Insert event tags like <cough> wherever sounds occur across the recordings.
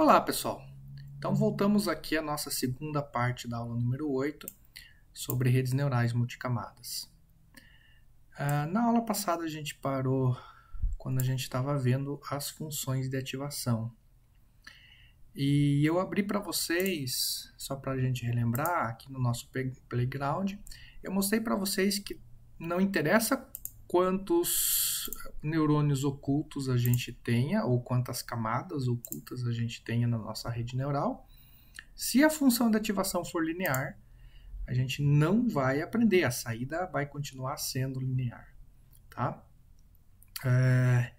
Olá, pessoal! Então, voltamos aqui à nossa segunda parte da aula número 8 sobre redes neurais multicamadas. Ah, na aula passada, a gente parou quando a gente estava vendo as funções de ativação. E eu abri para vocês, só para a gente relembrar, aqui no nosso Playground, eu mostrei para vocês que não interessa quantos neurônios ocultos a gente tenha, ou quantas camadas ocultas a gente tenha na nossa rede neural. Se a função de ativação for linear, a gente não vai aprender, a saída vai continuar sendo linear. Tá? É,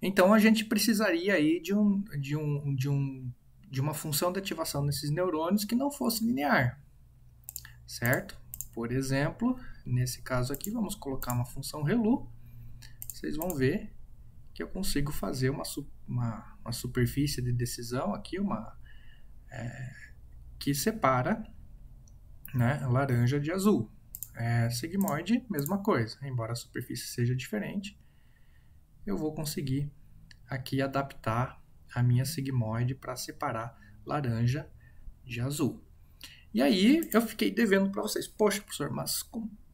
então a gente precisaria aí de, um, de, um, de, um, de uma função de ativação desses neurônios que não fosse linear, certo? Por exemplo, nesse caso aqui, vamos colocar uma função ReLU vocês vão ver que eu consigo fazer uma, uma, uma superfície de decisão aqui, uma é, que separa né, laranja de azul. É, sigmoide, mesma coisa, embora a superfície seja diferente, eu vou conseguir aqui adaptar a minha sigmoide para separar laranja de azul. E aí eu fiquei devendo para vocês, poxa, professor, mas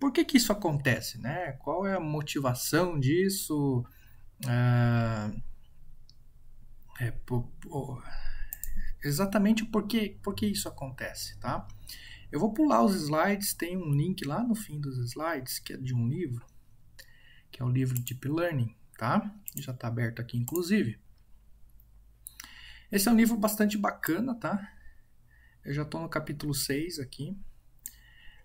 por que, que isso acontece? Né? Qual é a motivação disso? Ah, é, por, por, que isso acontece, tá? Eu vou pular os slides, tem um link lá no fim dos slides, que é de um livro, que é o livro Deep Learning, tá? Já está aberto aqui, inclusive. Esse é um livro bastante bacana, tá? Eu já estou no capítulo 6 aqui.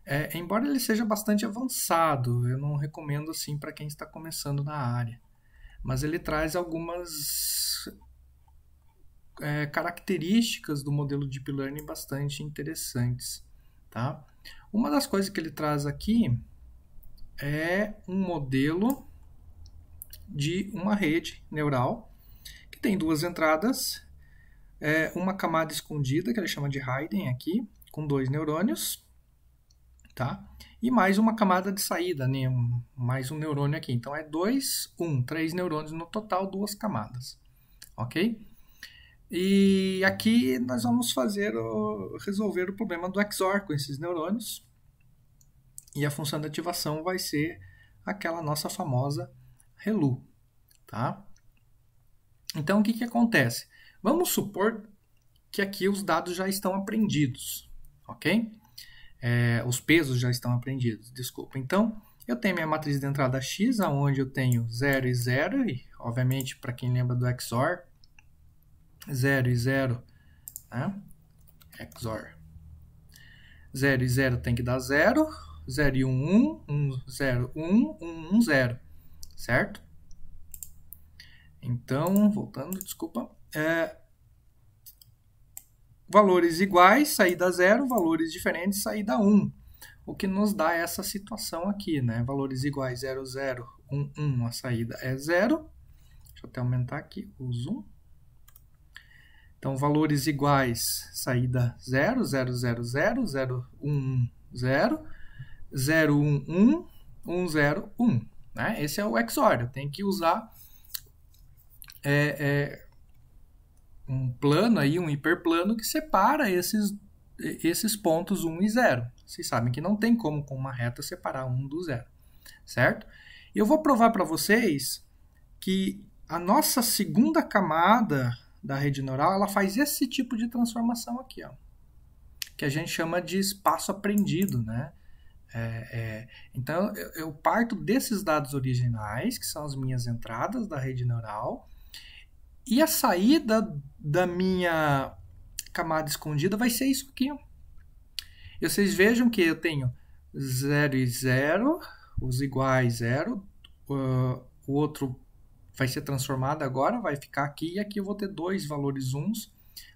É, embora ele seja bastante avançado, eu não recomendo assim para quem está começando na área. Mas ele traz algumas é, características do modelo Deep Learning bastante interessantes. Tá? Uma das coisas que ele traz aqui é um modelo de uma rede neural que tem duas entradas é, uma camada escondida, que ele chama de Haydn aqui, com dois neurônios, tá? E mais uma camada de saída, né? mais um neurônio aqui. Então, é dois, um, três neurônios no total, duas camadas, ok? E aqui nós vamos fazer o, resolver o problema do XOR com esses neurônios. E a função de ativação vai ser aquela nossa famosa ReLU, tá? Então, o que, que acontece? Vamos supor que aqui os dados já estão aprendidos, ok? É, os pesos já estão aprendidos, desculpa. Então, eu tenho minha matriz de entrada X, onde eu tenho 0 e 0, e obviamente, para quem lembra do XOR, 0 e 0, né? XOR. 0 e 0 tem que dar 0, 0 e 1, 1, 1, 0, 1, 1, 1, 0, certo? Então, voltando, desculpa é, valores iguais, saída 0, valores diferentes, saída 1. Um. O que nos dá essa situação aqui, né? Valores iguais 0, 0, 1, 1, a saída é 0. Deixa eu até aumentar aqui o zoom. Então, valores iguais, saída 0, 0, 0, 0, 0, 1, 0, 0, 1, 1, 1, 0, 1. Né? Esse é o XOR, eu tenho que usar é, é, um plano aí, um hiperplano que separa esses, esses pontos 1 e 0. Vocês sabem que não tem como com uma reta separar 1 do 0, certo? Eu vou provar para vocês que a nossa segunda camada da rede neural, ela faz esse tipo de transformação aqui, ó, que a gente chama de espaço aprendido, né? É, é, então, eu, eu parto desses dados originais, que são as minhas entradas da rede neural, e a saída da minha camada escondida vai ser isso aqui. E vocês vejam que eu tenho 0 e 0, os iguais 0, uh, ah, o outro vai ser transformado agora, vai ficar aqui, e aqui eu vou ter dois valores uns,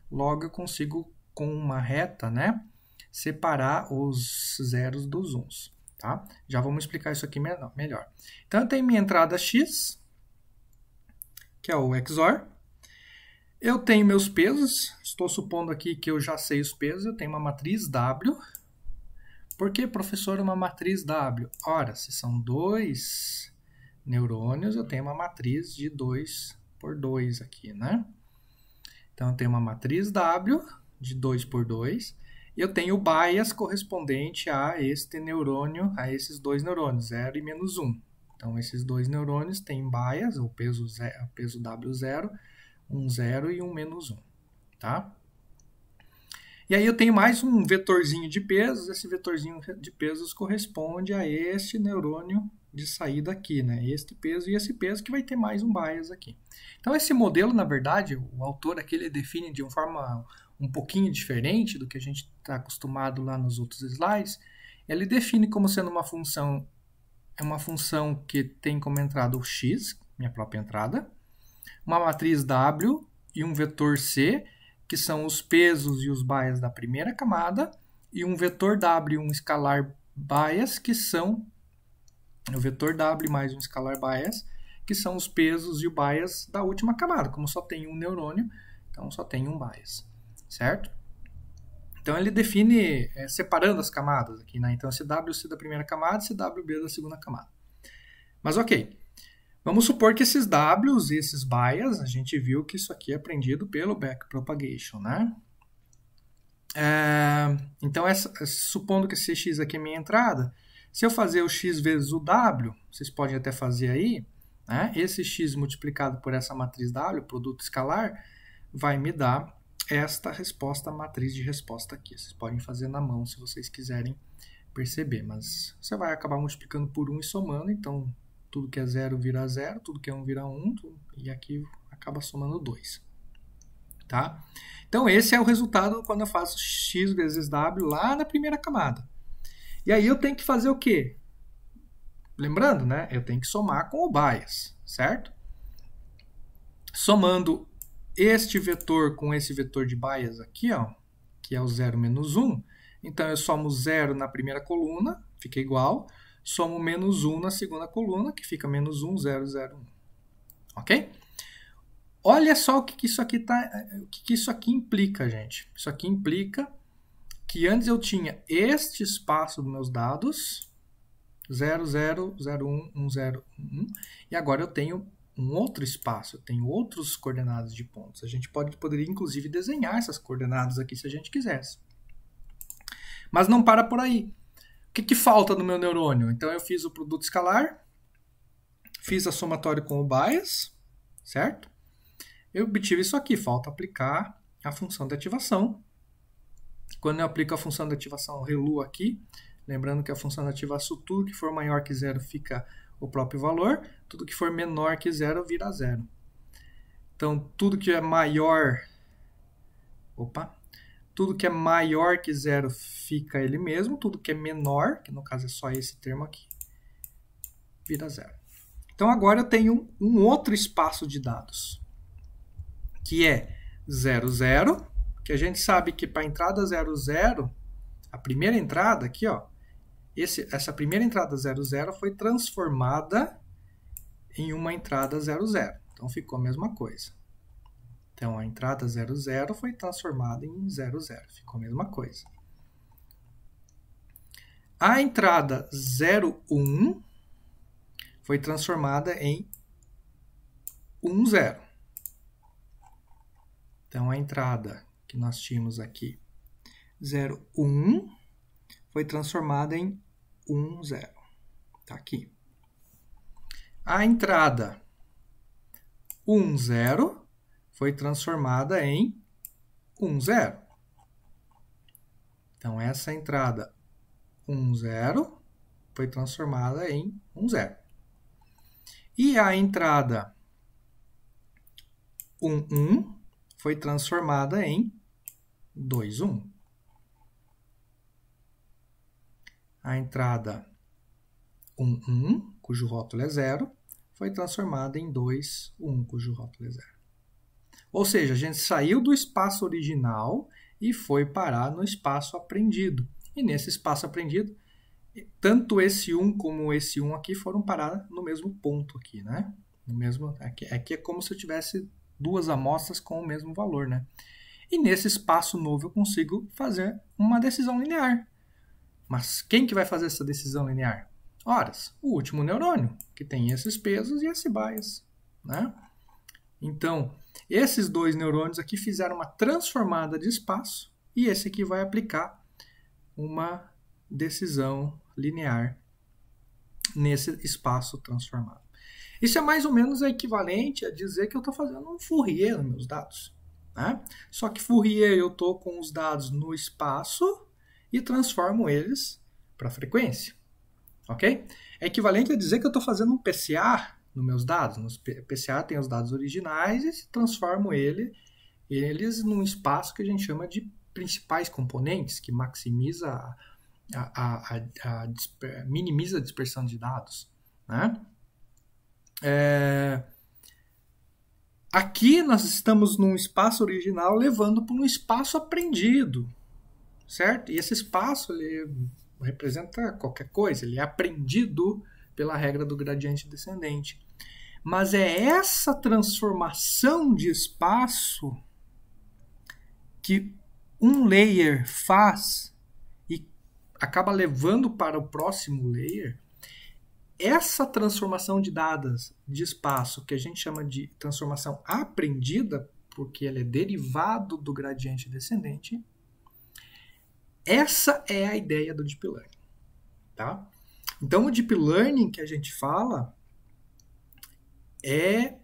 logo eu consigo, com uma reta, né, separar os zeros dos uns, tá? Já vamos explicar isso aqui melhor. Então, eu tenho minha entrada x, que é o XOR, eu tenho meus pesos, estou supondo aqui que eu já sei os pesos, eu tenho uma matriz W. Por que, professor, uma matriz W? Ora, se são dois neurônios, eu tenho uma matriz de 2 por 2 aqui, né? Então, eu tenho uma matriz W de 2 por 2 e eu tenho o bias correspondente a este neurônio, a esses dois neurônios, 0 e menos 1. Um. Então, esses dois neurônios têm bias, o peso, peso W0, um zero e um menos um, tá? E aí eu tenho mais um vetorzinho de pesos, esse vetorzinho de pesos corresponde a este neurônio de saída aqui, né? Este peso e esse peso que vai ter mais um bias aqui. Então esse modelo, na verdade, o autor aqui ele define de uma forma um pouquinho diferente do que a gente está acostumado lá nos outros slides. Ele define como sendo uma função é uma função que tem como entrada o x, minha própria entrada, uma matriz W e um vetor C, que são os pesos e os bias da primeira camada, e um vetor W e um escalar bias, que são o vetor W mais um escalar bias, que são os pesos e o bias da última camada. Como só tem um neurônio, então só tem um bias, certo? Então ele define é, separando as camadas aqui, né? Então cwc da primeira camada, CWB da segunda camada. Mas ok, Vamos supor que esses Ws, esses bias, a gente viu que isso aqui é aprendido pelo backpropagation, né? É, então, essa, supondo que esse x aqui é minha entrada, se eu fazer o x vezes o w, vocês podem até fazer aí, né? esse x multiplicado por essa matriz w, produto escalar, vai me dar esta resposta, matriz de resposta aqui. Vocês podem fazer na mão se vocês quiserem perceber, mas você vai acabar multiplicando por 1 e somando, então tudo que é zero vira zero, tudo que é um vira um, e aqui acaba somando dois Tá? Então, esse é o resultado quando eu faço x vezes w lá na primeira camada. E aí eu tenho que fazer o quê? Lembrando, né? Eu tenho que somar com o bias, certo? Somando este vetor com esse vetor de bias aqui, ó, que é o 0 menos 1, então eu somo 0 na primeira coluna, fica igual, somo menos 1 na segunda coluna, que fica menos 1, 0, 0, 1. Ok? Olha só o que, que isso aqui tá, eh, eh, o que, que isso aqui implica, gente. Isso aqui implica que antes eu tinha este espaço dos meus dados, 0, 0, 0, 1, 1, 0, 1, e agora eu tenho um outro espaço, eu tenho outros coordenadas de pontos. A gente pode, poderia, inclusive, desenhar essas coordenadas aqui se a gente quisesse. Mas não para por aí que, que falta no meu neurônio? Então eu fiz o produto escalar, fiz a somatória com o bias, certo? Eu obtive isso aqui, falta aplicar a função de ativação. Quando eu aplico a função de ativação ReLU aqui, lembrando que a função de ativação, tudo que for maior que zero fica o próprio valor, tudo que for menor que zero vira zero. Então, tudo que é maior... Opa! tudo que é maior que zero fica ele mesmo, tudo que é menor, que no caso é só esse termo aqui, vira zero. Então agora eu tenho um outro espaço de dados, que é 00, que a gente sabe que para a entrada 00, a primeira entrada aqui, ó, esse, essa primeira entrada 00 foi transformada em uma entrada 00. Então ficou a mesma coisa. Então, a entrada 00 foi transformada em 00, ficou a mesma coisa. A entrada 01 foi transformada em 10. Então, a entrada que nós tínhamos aqui, 01, foi transformada em 10. Está aqui. A entrada 10 foi transformada em um Então, essa entrada um foi transformada em um E a entrada 1,1 um, um, foi transformada em 2,1. Um. A entrada 1, 1, cujo rótulo é 0, foi transformada em 2,1, 1, cujo rótulo é 0. Ou seja, a gente saiu do espaço original e foi parar no espaço aprendido. E nesse espaço aprendido, tanto esse 1 como esse 1 aqui foram parar no mesmo ponto aqui, né? No mesmo, aqui, é aqui é, é como se eu tivesse duas amostras com o mesmo valor, né? E nesse espaço novo eu consigo fazer uma decisão linear. Mas quem que vai fazer essa decisão linear? Horas, o último neurônio, que tem esses pesos e esse bias, né? Então, esses dois neurônios aqui fizeram uma transformada de espaço e esse aqui vai aplicar uma decisão linear nesse espaço transformado. Isso é mais ou menos equivalente a dizer que eu estou fazendo um Fourier nos meus dados. Né? Só que Fourier eu estou com os dados no espaço e transformo eles para frequência. Ok? É equivalente a dizer que eu estou fazendo um PCA nos meus dados. Nos PCA tem os dados originais e transformo ele, eles num espaço que a gente chama de principais componentes, que maximiza, a, a, a, a minimiza a dispersão de dados. Né? É... Aqui nós estamos num espaço original levando para um espaço aprendido, certo? E esse espaço ele representa qualquer coisa, ele é aprendido pela regra do gradiente descendente. Mas é essa transformação de espaço que um layer faz e acaba levando para o próximo layer. Essa transformação de dadas de espaço, que a gente chama de transformação aprendida, porque ela é derivado do gradiente descendente, essa é a ideia do Deep Learning. Tá? Então, o deep learning que a gente fala é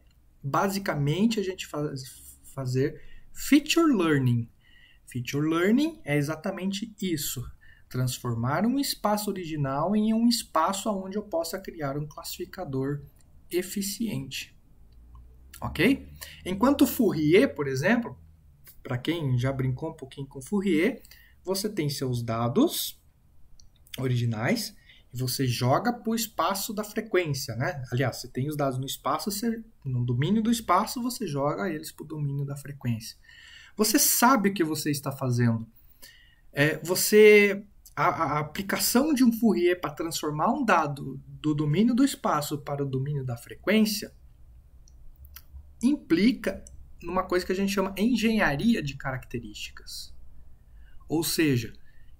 basicamente a gente faz, fazer feature learning. Feature learning é exatamente isso: transformar um espaço original em um espaço onde eu possa criar um classificador eficiente. Ok? Enquanto Fourier, por exemplo, para quem já brincou um pouquinho com Fourier, você tem seus dados originais você joga para o espaço da frequência, né? Aliás, você tem os dados no espaço, você, no domínio do espaço, você joga eles para o domínio da frequência. Você sabe o que você está fazendo. É, você a, a, aplicação de um Fourier para transformar um dado do domínio do espaço para o domínio da frequência implica numa coisa que a gente chama engenharia de características. Ou seja,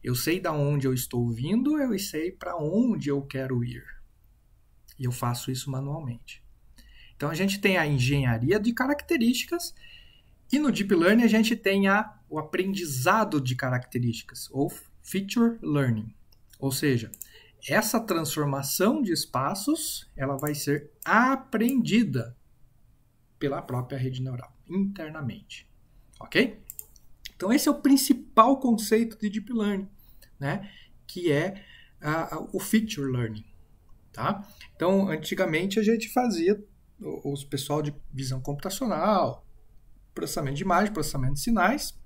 eu sei da onde eu estou vindo, eu sei para onde eu quero ir. E eu faço isso manualmente. Então a gente tem a engenharia de características e no deep learning a gente tem a, o aprendizado de características ou feature learning. Ou seja, essa transformação de espaços, ela vai ser aprendida pela própria rede neural internamente. OK? Então esse é o principal conceito de deep learning né? Que é a, a, o feature learning, tá? Então, antigamente a gente fazia os pessoal de visão computacional, processamento de imagem, processamento de sinais,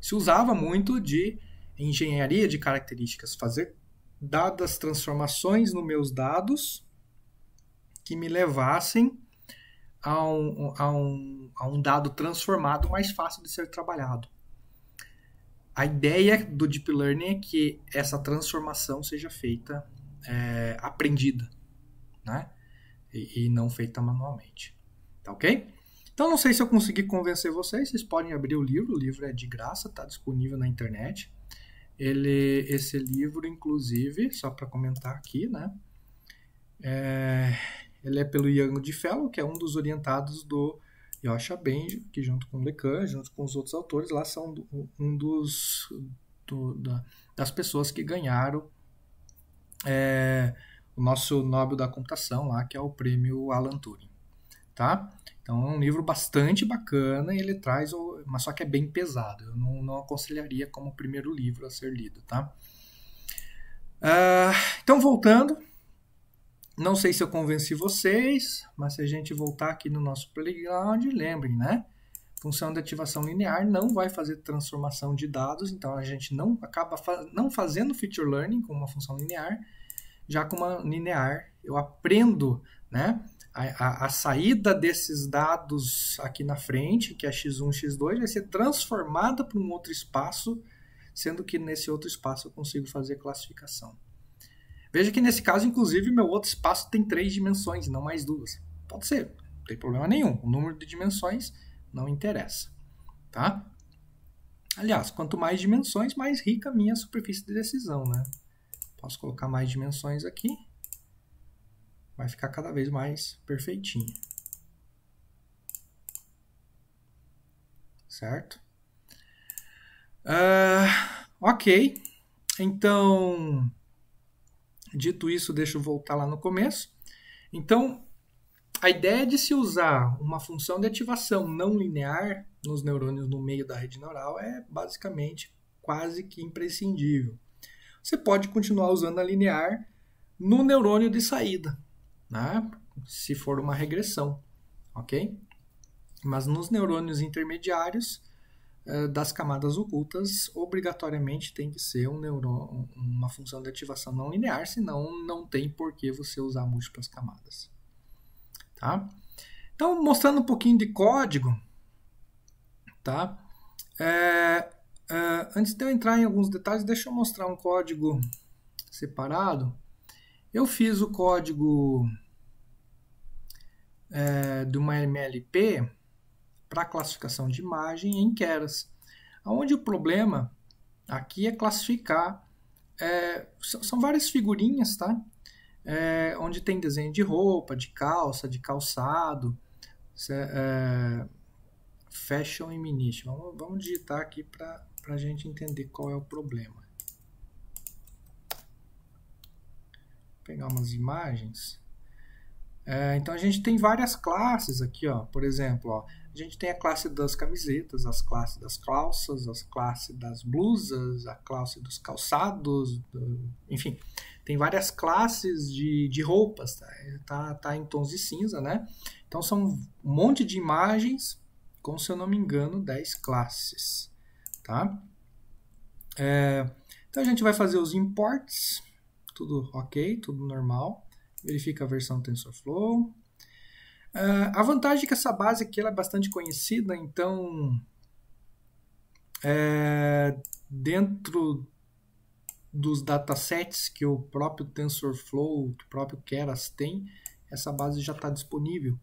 se usava muito de engenharia de características, fazer dadas transformações nos meus dados que me levassem a um, a um, a um dado transformado mais fácil de ser trabalhado a ideia do Deep Learning é que essa transformação seja feita é, aprendida, né? E, e, não feita manualmente. Tá ok? Então, não sei se eu consegui convencer vocês. Vocês podem abrir o livro. O livro é de graça, está disponível na internet. Ele, esse livro, inclusive, só para comentar aqui, né? É, ele é pelo Ian de Fellow, que é um dos orientados do e o Achabendi, que junto com Lacan, junto com os outros autores, lá são um dos do, da, das pessoas que ganharam é, o nosso Nobel da Computação lá, que é o prêmio Alan Turing, tá? Então é um livro bastante bacana, ele traz, o, mas só que é bem pesado. Eu não, não aconselharia como primeiro livro a ser lido, tá? Uh, então voltando, não sei se eu convenci vocês, mas se a gente voltar aqui no nosso playground, lembrem, né? Função de ativação linear não vai fazer transformação de dados, então a gente não acaba fa não fazendo feature learning com uma função linear, já com uma linear eu aprendo, né? A, a, a, saída desses dados aqui na frente, que é x1, x2, vai ser transformada para um outro espaço, sendo que nesse outro espaço eu consigo fazer classificação. Veja que nesse caso, inclusive, meu outro espaço tem três dimensões, não mais duas. Pode ser, não tem problema nenhum. O número de dimensões não interessa, tá? Aliás, quanto mais dimensões, mais rica a minha superfície de decisão, né? Posso colocar mais dimensões aqui. Vai ficar cada vez mais perfeitinho. Certo? Uh, ok. Então, Dito isso, deixa eu voltar lá no começo. Então, a ideia é de se usar uma função de ativação não linear nos neurônios no meio da rede neural é basicamente quase que imprescindível. Você pode continuar usando a linear no neurônio de saída, né? se for uma regressão, ok? Mas nos neurônios intermediários, eh, das camadas ocultas obrigatoriamente tem que ser um uma função de ativação não linear, senão não tem por que você usar múltiplas camadas. Tá? Então, mostrando um pouquinho de código, tá? É, é, antes de eu entrar em alguns detalhes, deixa eu mostrar um código separado. Eu fiz o código é, de uma MLP, para classificação de imagem em Keras. Onde o problema aqui é classificar, é, são várias figurinhas, tá? É, onde tem desenho de roupa, de calça, de calçado, é, fashion e minish. Vamos, vamos digitar aqui para a gente entender qual é o problema. Vou pegar umas imagens. É, então a gente tem várias classes aqui, ó. Por exemplo, ó, a gente tem a classe das camisetas, as classes das calças, as classes das blusas, a classe dos calçados, do... enfim, tem várias classes de, de roupas, tá? tá? Tá em tons de cinza, né? Então são um monte de imagens com, se eu não me engano, 10 classes, tá? É... então a gente vai fazer os imports, tudo ok, tudo normal. Verifica a versão TensorFlow, Uh, a vantagem é que essa base aqui ela é bastante conhecida, então é, dentro dos datasets que o próprio TensorFlow, que o próprio Keras tem, essa base já está disponível.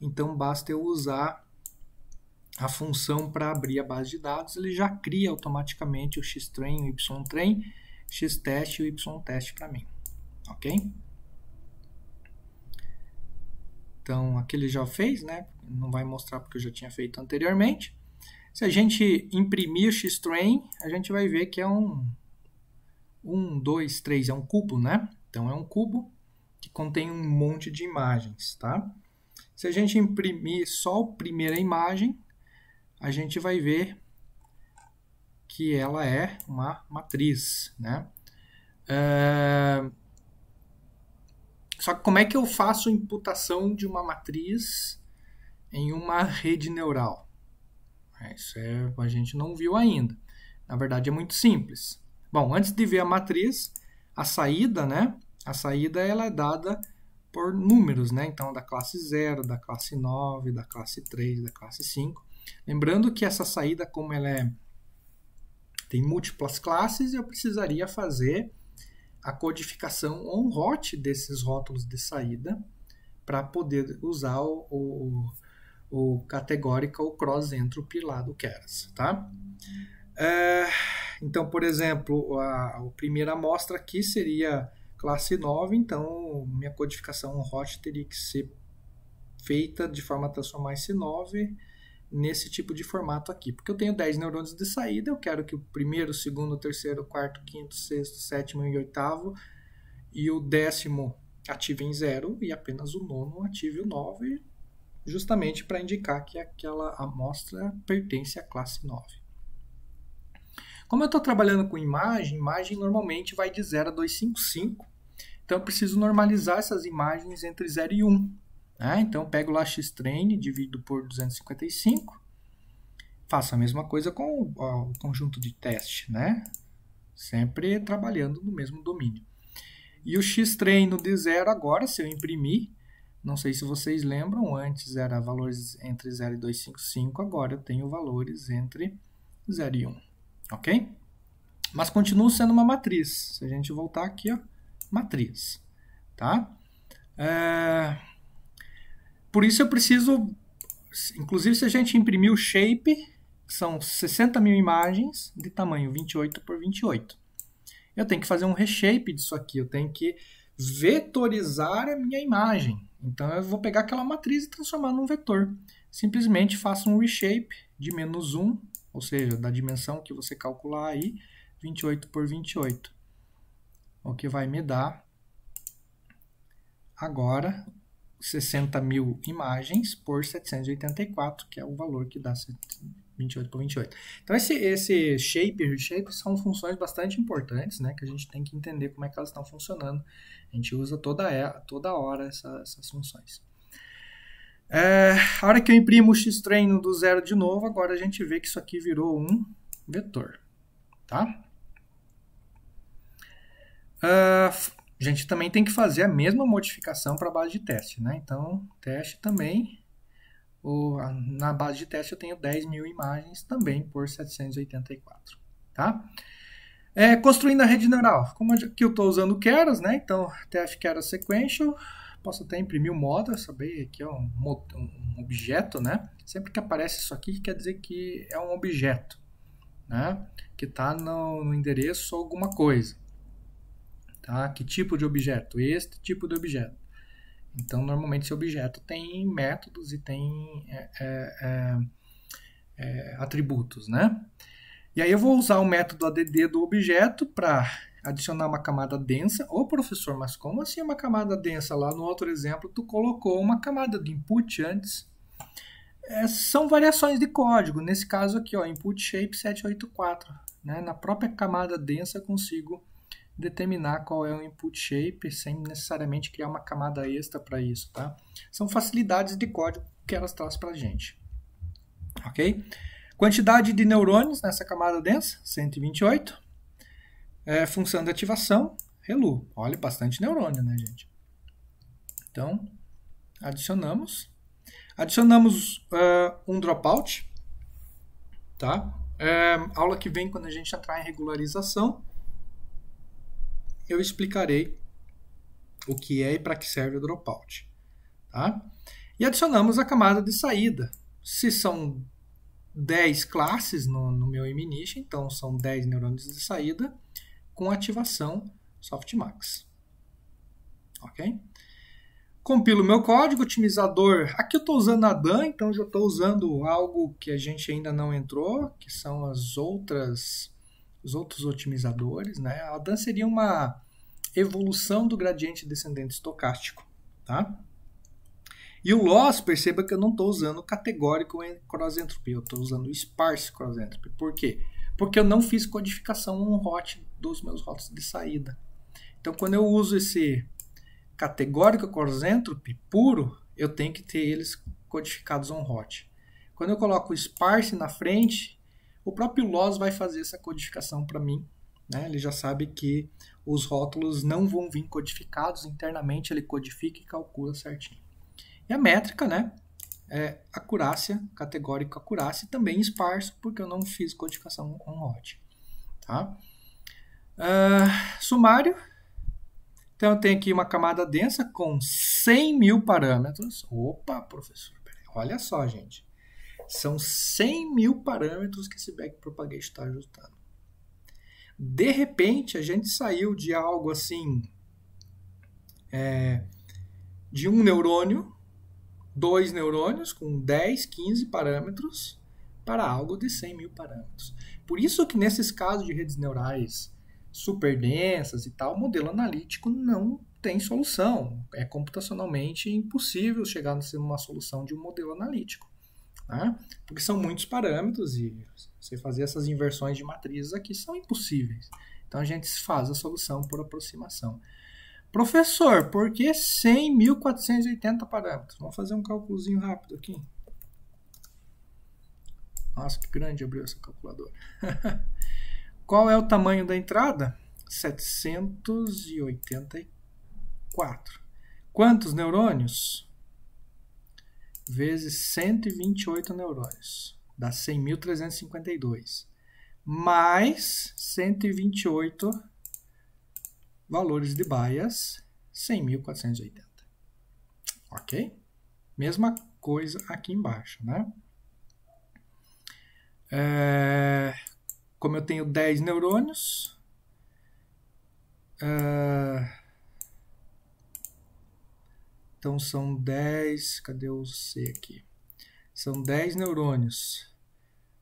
Então basta eu usar a função para abrir a base de dados, ele já cria automaticamente o xtrain, o ytrain, xtest e o ytest para mim, ok? Então, aquele já fez, né? Não vai mostrar porque eu já tinha feito anteriormente. Se a gente imprimir o X-Train, a gente vai ver que é um 1, 2, 3, é um cubo, né? Então, é um cubo que contém um monte de imagens, tá? Se a gente imprimir só a primeira imagem, a gente vai ver que ela é uma matriz, né? Uh, só que como é que eu faço imputação de uma matriz em uma rede neural? É, isso é, a gente não viu ainda. Na verdade, é muito simples. Bom, antes de ver a matriz, a saída, né? A saída ela é dada por números, né? Então, da classe 0, da classe 9, da classe 3, da classe 5. Lembrando que essa saída, como ela é, tem múltiplas classes, eu precisaria fazer a codificação on-hot desses rótulos de saída para poder usar o, o, o ou cross-entropy lá do Keras, tá? É, então, por exemplo, a, a, primeira amostra aqui seria classe 9, então minha codificação on-hot teria que ser feita de forma a transformar esse 9 nesse tipo de formato aqui. Porque eu tenho 10 neurônios de saída, eu quero que o primeiro, segundo, terceiro, quarto, quinto, sexto, sétimo e oitavo e o décimo ativem zero e apenas o nono ative o nove, justamente para indicar que aquela amostra pertence à classe 9. Como eu estou trabalhando com imagem, imagem normalmente vai de 0 a 255, então eu preciso normalizar essas imagens entre 0 e 1. Ah, então pego lá x-train, divido por 255, faço a mesma coisa com o, conjunto de teste, né? Sempre trabalhando no mesmo domínio. E o x-treino de zero agora, se eu imprimir, não sei se vocês lembram, antes era valores entre 0 e 255, agora eu tenho valores entre 0 e 1, ok? Mas continua sendo uma matriz. Se a gente voltar aqui, ó, matriz, tá? É... Por isso eu preciso, inclusive se a gente imprimir o shape, que são 60 mil imagens de tamanho 28 por 28. Eu tenho que fazer um reshape disso aqui, eu tenho que vetorizar a minha imagem. Então eu vou pegar aquela matriz e transformar num vetor. Simplesmente faço um reshape de menos 1, ou seja, da dimensão que você calcular aí, 28 por 28. O que vai me dar agora 60 mil imagens por 784, que é o valor que dá 28 por 28. Então, esse, esse shape e reshape são funções bastante importantes, né? Que a gente tem que entender como é que elas estão funcionando. A gente usa toda, toda hora essa, essas funções. É, a hora que eu imprimo o x-treino do zero de novo, agora a gente vê que isso aqui virou um vetor, tá? Uh, a gente também tem que fazer a mesma modificação para a base de teste, né? Então, teste também, o, na base de teste eu tenho 10 mil imagens também por 784, tá? É, construindo a rede neural, como que eu estou usando Keras, né? Então, teste Keras Sequential, posso até imprimir o um saber que é um, um objeto, né? Sempre que aparece isso aqui, quer dizer que é um objeto, né? Que está no, no endereço alguma coisa. Tá? Que tipo de objeto? Este tipo de objeto. Então, normalmente, esse objeto tem métodos e tem é, é, é, é atributos, né? E aí eu vou usar o método add do objeto para adicionar uma camada densa. Ô, professor, mas como assim uma camada densa? Lá no outro exemplo, tu colocou uma camada de input antes. É, são variações de código. Nesse caso aqui, ó, input shape 784. Né? Na própria camada densa, eu consigo determinar qual é o input shape sem necessariamente criar uma camada extra para isso, tá? São facilidades de código que elas trazem para a gente, ok? Quantidade de neurônios nessa camada densa, 128. É, função de ativação, ReLU. Olha, bastante neurônio, né, gente? Então, adicionamos. Adicionamos uh, um dropout, tá? É, aula que vem, quando a gente entrar em regularização, eu explicarei o que é e para que serve o dropout. Tá? E adicionamos a camada de saída. Se são 10 classes no, no meu mnish, então são 10 neurônios de saída com ativação softmax. Ok? Compilo meu código, otimizador. Aqui eu estou usando a DAN, então já estou usando algo que a gente ainda não entrou, que são as outras os outros otimizadores, né? A dança seria uma evolução do gradiente descendente estocástico, tá? E o loss, perceba que eu não estou usando categórico em cross entropy, eu estou usando sparse cross entropy. Por quê? Porque eu não fiz codificação on hot dos meus rotos de saída. Então, quando eu uso esse categórico cross entropy puro, eu tenho que ter eles codificados on hot. Quando eu coloco o sparse na frente, o próprio Loss vai fazer essa codificação para mim. Né? Ele já sabe que os rótulos não vão vir codificados internamente, ele codifica e calcula certinho. E a métrica, né? É acurácia, categórica acurácia, também esparso, porque eu não fiz codificação on-hot. Tá? Uh, sumário. Então, eu tenho aqui uma camada densa com 100 mil parâmetros. Opa, professor, olha só, gente. São 100 mil parâmetros que esse backpropagate está ajustando. De repente, a gente saiu de algo assim, é, de um neurônio, dois neurônios com 10, 15 parâmetros, para algo de 100 mil parâmetros. Por isso que nesses casos de redes neurais super densas e tal, o modelo analítico não tem solução. É computacionalmente impossível chegar a ser uma solução de um modelo analítico. Né? Porque são muitos parâmetros e você fazer essas inversões de matrizes aqui são impossíveis. Então a gente faz a solução por aproximação. Professor, por que 100.480 parâmetros? Vamos fazer um cálculozinho rápido aqui. Nossa, que grande abriu essa calculadora. <laughs> Qual é o tamanho da entrada? 784. Quantos neurônios? vezes 128 neurônios, dá 100.352, mais 128 valores de bias, 100.480. Ok? Mesma coisa aqui embaixo, né? É, como eu tenho 10 neurônios, é, então são 10, cadê o C aqui? São 10 neurônios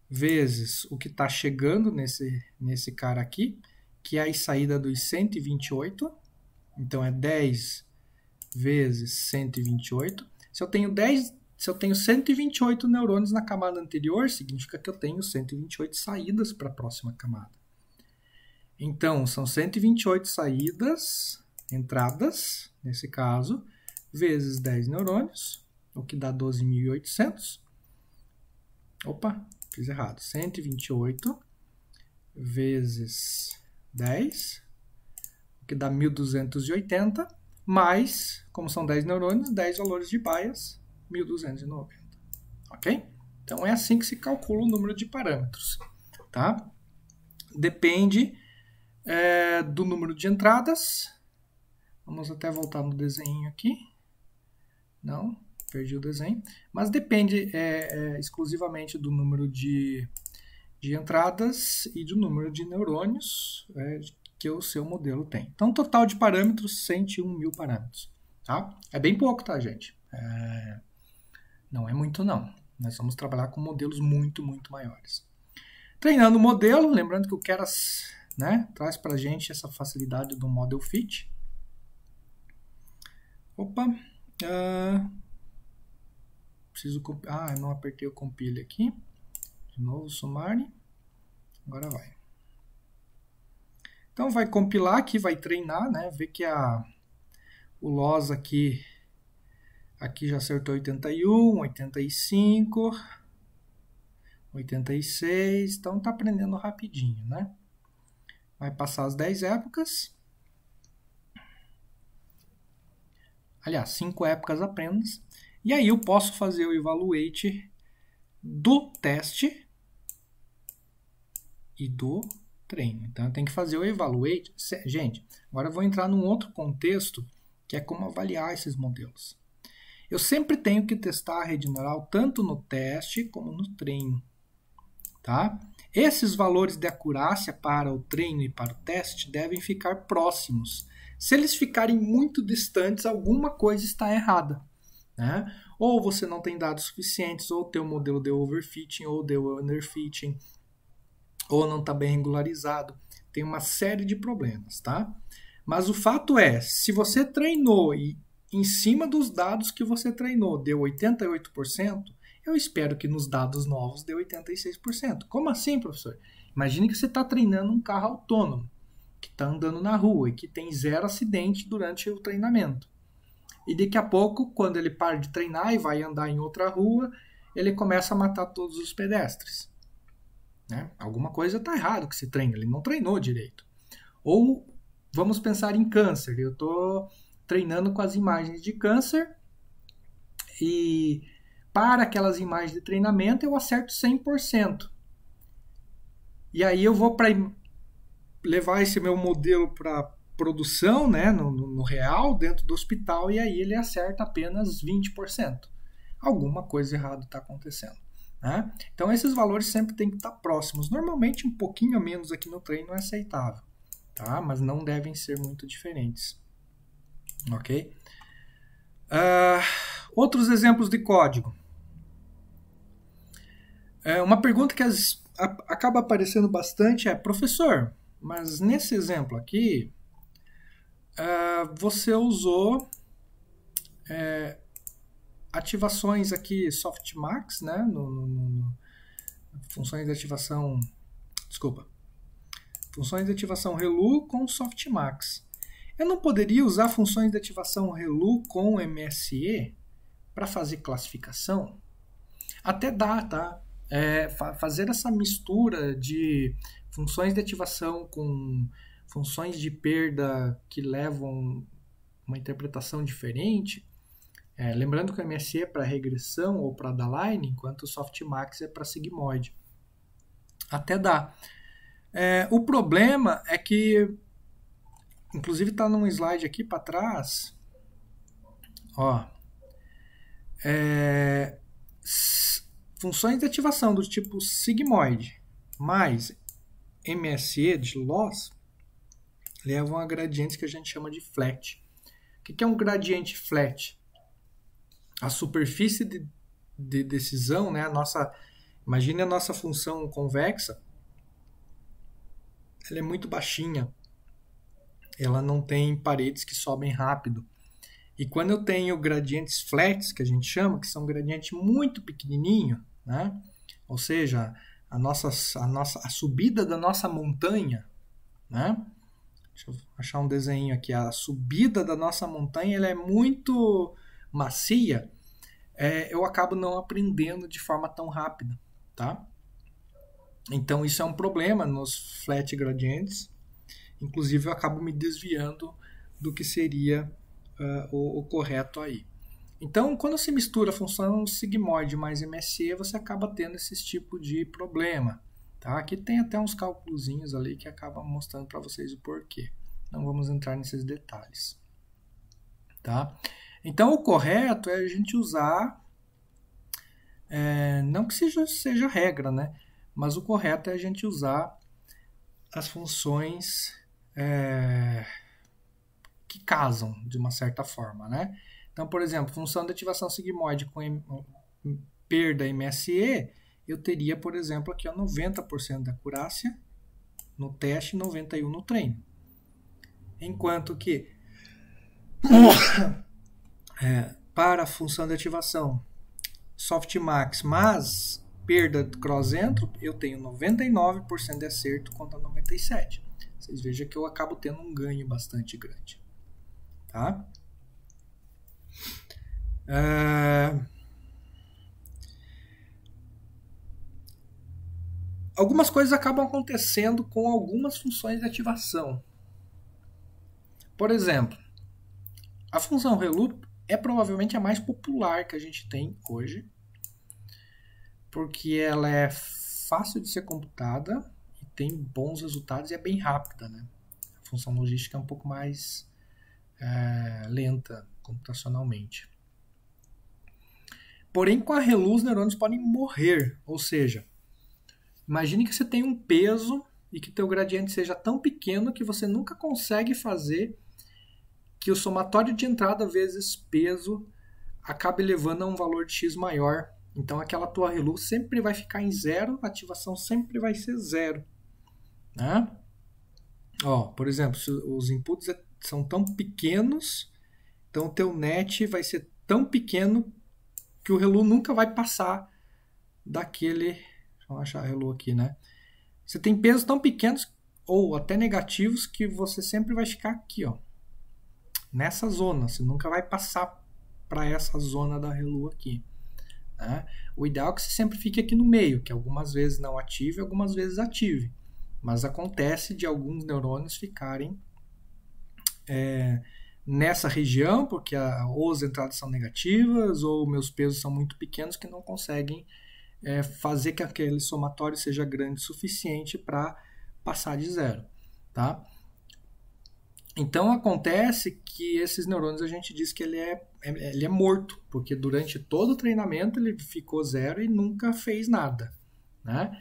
vezes o que está chegando nesse, nesse cara aqui, que é a saída dos 128. Então é 10 vezes 128. Se eu tenho 10, se eu tenho 128 neurônios na camada anterior, significa que eu tenho 128 saídas para a próxima camada. Então, são 128 saídas, entradas, nesse caso, vezes 10 neurônios, o que dá 12.800. Opa, fiz errado. 128 vezes 10, o que dá 1.280, mais, como são 10 neurônios, 10 valores de bias, 1.290. Ok? Então é assim que se calcula o número de parâmetros. Tá? Depende é, do número de entradas. Vamos até voltar no desenho aqui. Não, perdi o desenho. Mas depende é, é, exclusivamente do número de, de entradas e do número de neurônios é, que o seu modelo tem. Então, total de parâmetros, 101 mil parâmetros. Tá? É bem pouco, tá, gente? É, não é muito, não. Nós vamos trabalhar com modelos muito, muito maiores. Treinando o modelo, lembrando que o Keras né, traz para a gente essa facilidade do Model Fit. Opa! Ah, preciso copiar. Ah, não apertei o compile aqui. De novo, summary. Agora vai. Então vai compilar aqui, vai treinar, né? Ver que a, o loss aqui, aqui já acertou 81, 85, 86. Então tá aprendendo rapidinho, né? Vai passar as 10 épocas. aliás, cinco épocas apenas. E aí eu posso fazer o evaluate do teste e do treino. Então eu tenho que fazer o evaluate. Gente, agora eu vou entrar num outro contexto que é como avaliar esses modelos. Eu sempre tenho que testar a rede neural tanto no teste como no treino. Tá? Esses valores de acurácia para o treino e para o teste devem ficar próximos se eles ficarem muito distantes, alguma coisa está errada. Né? Ou você não tem dados suficientes, ou teu modelo deu overfitting, ou deu underfitting, ou não está bem regularizado. Tem uma série de problemas, tá? Mas o fato é, se você treinou e em cima dos dados que você treinou deu 88%, eu espero que nos dados novos deu 86%. Como assim, professor? Imagine que você está treinando um carro autônomo que está andando na rua e que tem zero acidente durante o treinamento. E daqui a pouco, quando ele para de treinar e vai andar em outra rua, ele começa a matar todos os pedestres. Né? Alguma coisa está errado que se treina, ele não treinou direito. Ou vamos pensar em câncer. Eu estou treinando com as imagens de câncer e para aquelas imagens de treinamento eu acerto 100%. E aí eu vou para levar esse meu modelo para produção, né, no, no, real, dentro do hospital, e aí ele acerta apenas 20%. Alguma coisa errada está acontecendo. Né? Então, esses valores sempre têm que estar tá próximos. Normalmente, um pouquinho a menos aqui no treino é aceitável, tá? mas não devem ser muito diferentes. Ok? Uh, outros exemplos de código. É, uma pergunta que as, a, acaba aparecendo bastante é: professor, mas nesse exemplo aqui, uh, você usou é, ativações aqui softmax, né? No, no, no, funções de ativação, desculpa, funções de ativação relu com softmax. Eu não poderia usar funções de ativação relu com MSE para fazer classificação? Até dá, tá? É, fa fazer essa mistura de funções de ativação com funções de perda que levam uma interpretação diferente. É, lembrando que o MSC é para regressão ou para Daline, enquanto o Softmax é para sigmoid. Até dá. É, o problema é que, inclusive está num slide aqui para trás, ó, é, funções de ativação do tipo sigmoid, mais MSE de loss levam a gradientes que a gente chama de flat. O que é um gradiente flat? A superfície de, de decisão, né? a nossa, imagine a nossa função convexa, ela é muito baixinha, ela não tem paredes que sobem rápido. E quando eu tenho gradientes flats, que a gente chama, que são um gradiente muito pequenininho, né? ou seja, a nossa, a nossa a subida da nossa montanha, né? Deixa eu achar um desenho aqui. A subida da nossa montanha ela é muito macia. É, eu acabo não aprendendo de forma tão rápida, tá? Então isso é um problema nos flat gradientes. Inclusive eu acabo me desviando do que seria uh, o, o correto aí. Então, quando se mistura a função sigmoide mais MSE, você acaba tendo esse tipo de problema. Tá? Aqui tem até uns cálculos ali que acaba mostrando para vocês o porquê. Não vamos entrar nesses detalhes. Tá? Então, o correto é a gente usar, é, não que seja, seja regra, né? mas o correto é a gente usar as funções é, que casam de uma certa forma. Né? Então, por exemplo, função de ativação sigmoide com perda MSE, eu teria, por exemplo, aqui ó, 90% da curácia no teste e 91% no treino. Enquanto que <coughs> é, para a função de ativação softmax, mas perda cross-entro, eu tenho 99% de acerto contra 97%. Vocês vejam que eu acabo tendo um ganho bastante grande. Tá? Ah, algumas coisas acabam acontecendo com algumas funções de ativação. Por exemplo, a função ReLoop é provavelmente a mais popular que a gente tem hoje, porque ela é fácil de ser computada e tem bons resultados e é bem rápida. Né? A função logística é um pouco mais é, lenta computacionalmente. Porém, com a reluz, os neurônios podem morrer. Ou seja, imagine que você tem um peso e que teu gradiente seja tão pequeno que você nunca consegue fazer que o somatório de entrada vezes peso acabe levando a um valor de x maior. Então aquela tua reluz sempre vai ficar em zero, a ativação sempre vai ser zero. Né? Ó, por exemplo, se os inputs é, são tão pequenos, então o teu net vai ser tão pequeno que o relu nunca vai passar daquele. Deixa eu achar relu aqui, né? Você tem pesos tão pequenos ou até negativos que você sempre vai ficar aqui, ó. Nessa zona, você nunca vai passar para essa zona da relu aqui. Né? O ideal é que você sempre fique aqui no meio, que algumas vezes não ative, algumas vezes ative. Mas acontece de alguns neurônios ficarem é, nessa região, porque a, ou as entradas são negativas, ou meus pesos são muito pequenos que não conseguem é, fazer que aquele somatório seja grande o suficiente para passar de zero. Tá? Então acontece que esses neurônios a gente diz que ele é, é, ele é morto, porque durante todo o treinamento ele ficou zero e nunca fez nada. Né?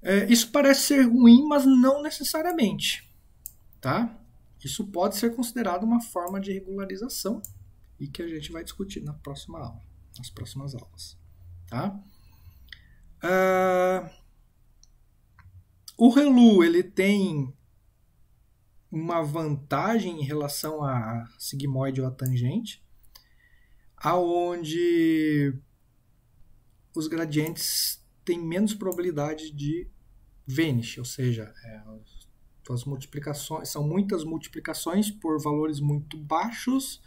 É, isso parece ser ruim, mas não necessariamente. Tá? Isso pode ser considerado uma forma de regularização e que a gente vai discutir na próxima aula, nas próximas aulas. Tá? Uh, o ReLU ele tem uma vantagem em relação a sigmoide ou a tangente, aonde os gradientes têm menos probabilidade de vanish, ou seja, é, Tipo, as multiplicações são muitas multiplicações por valores muito baixos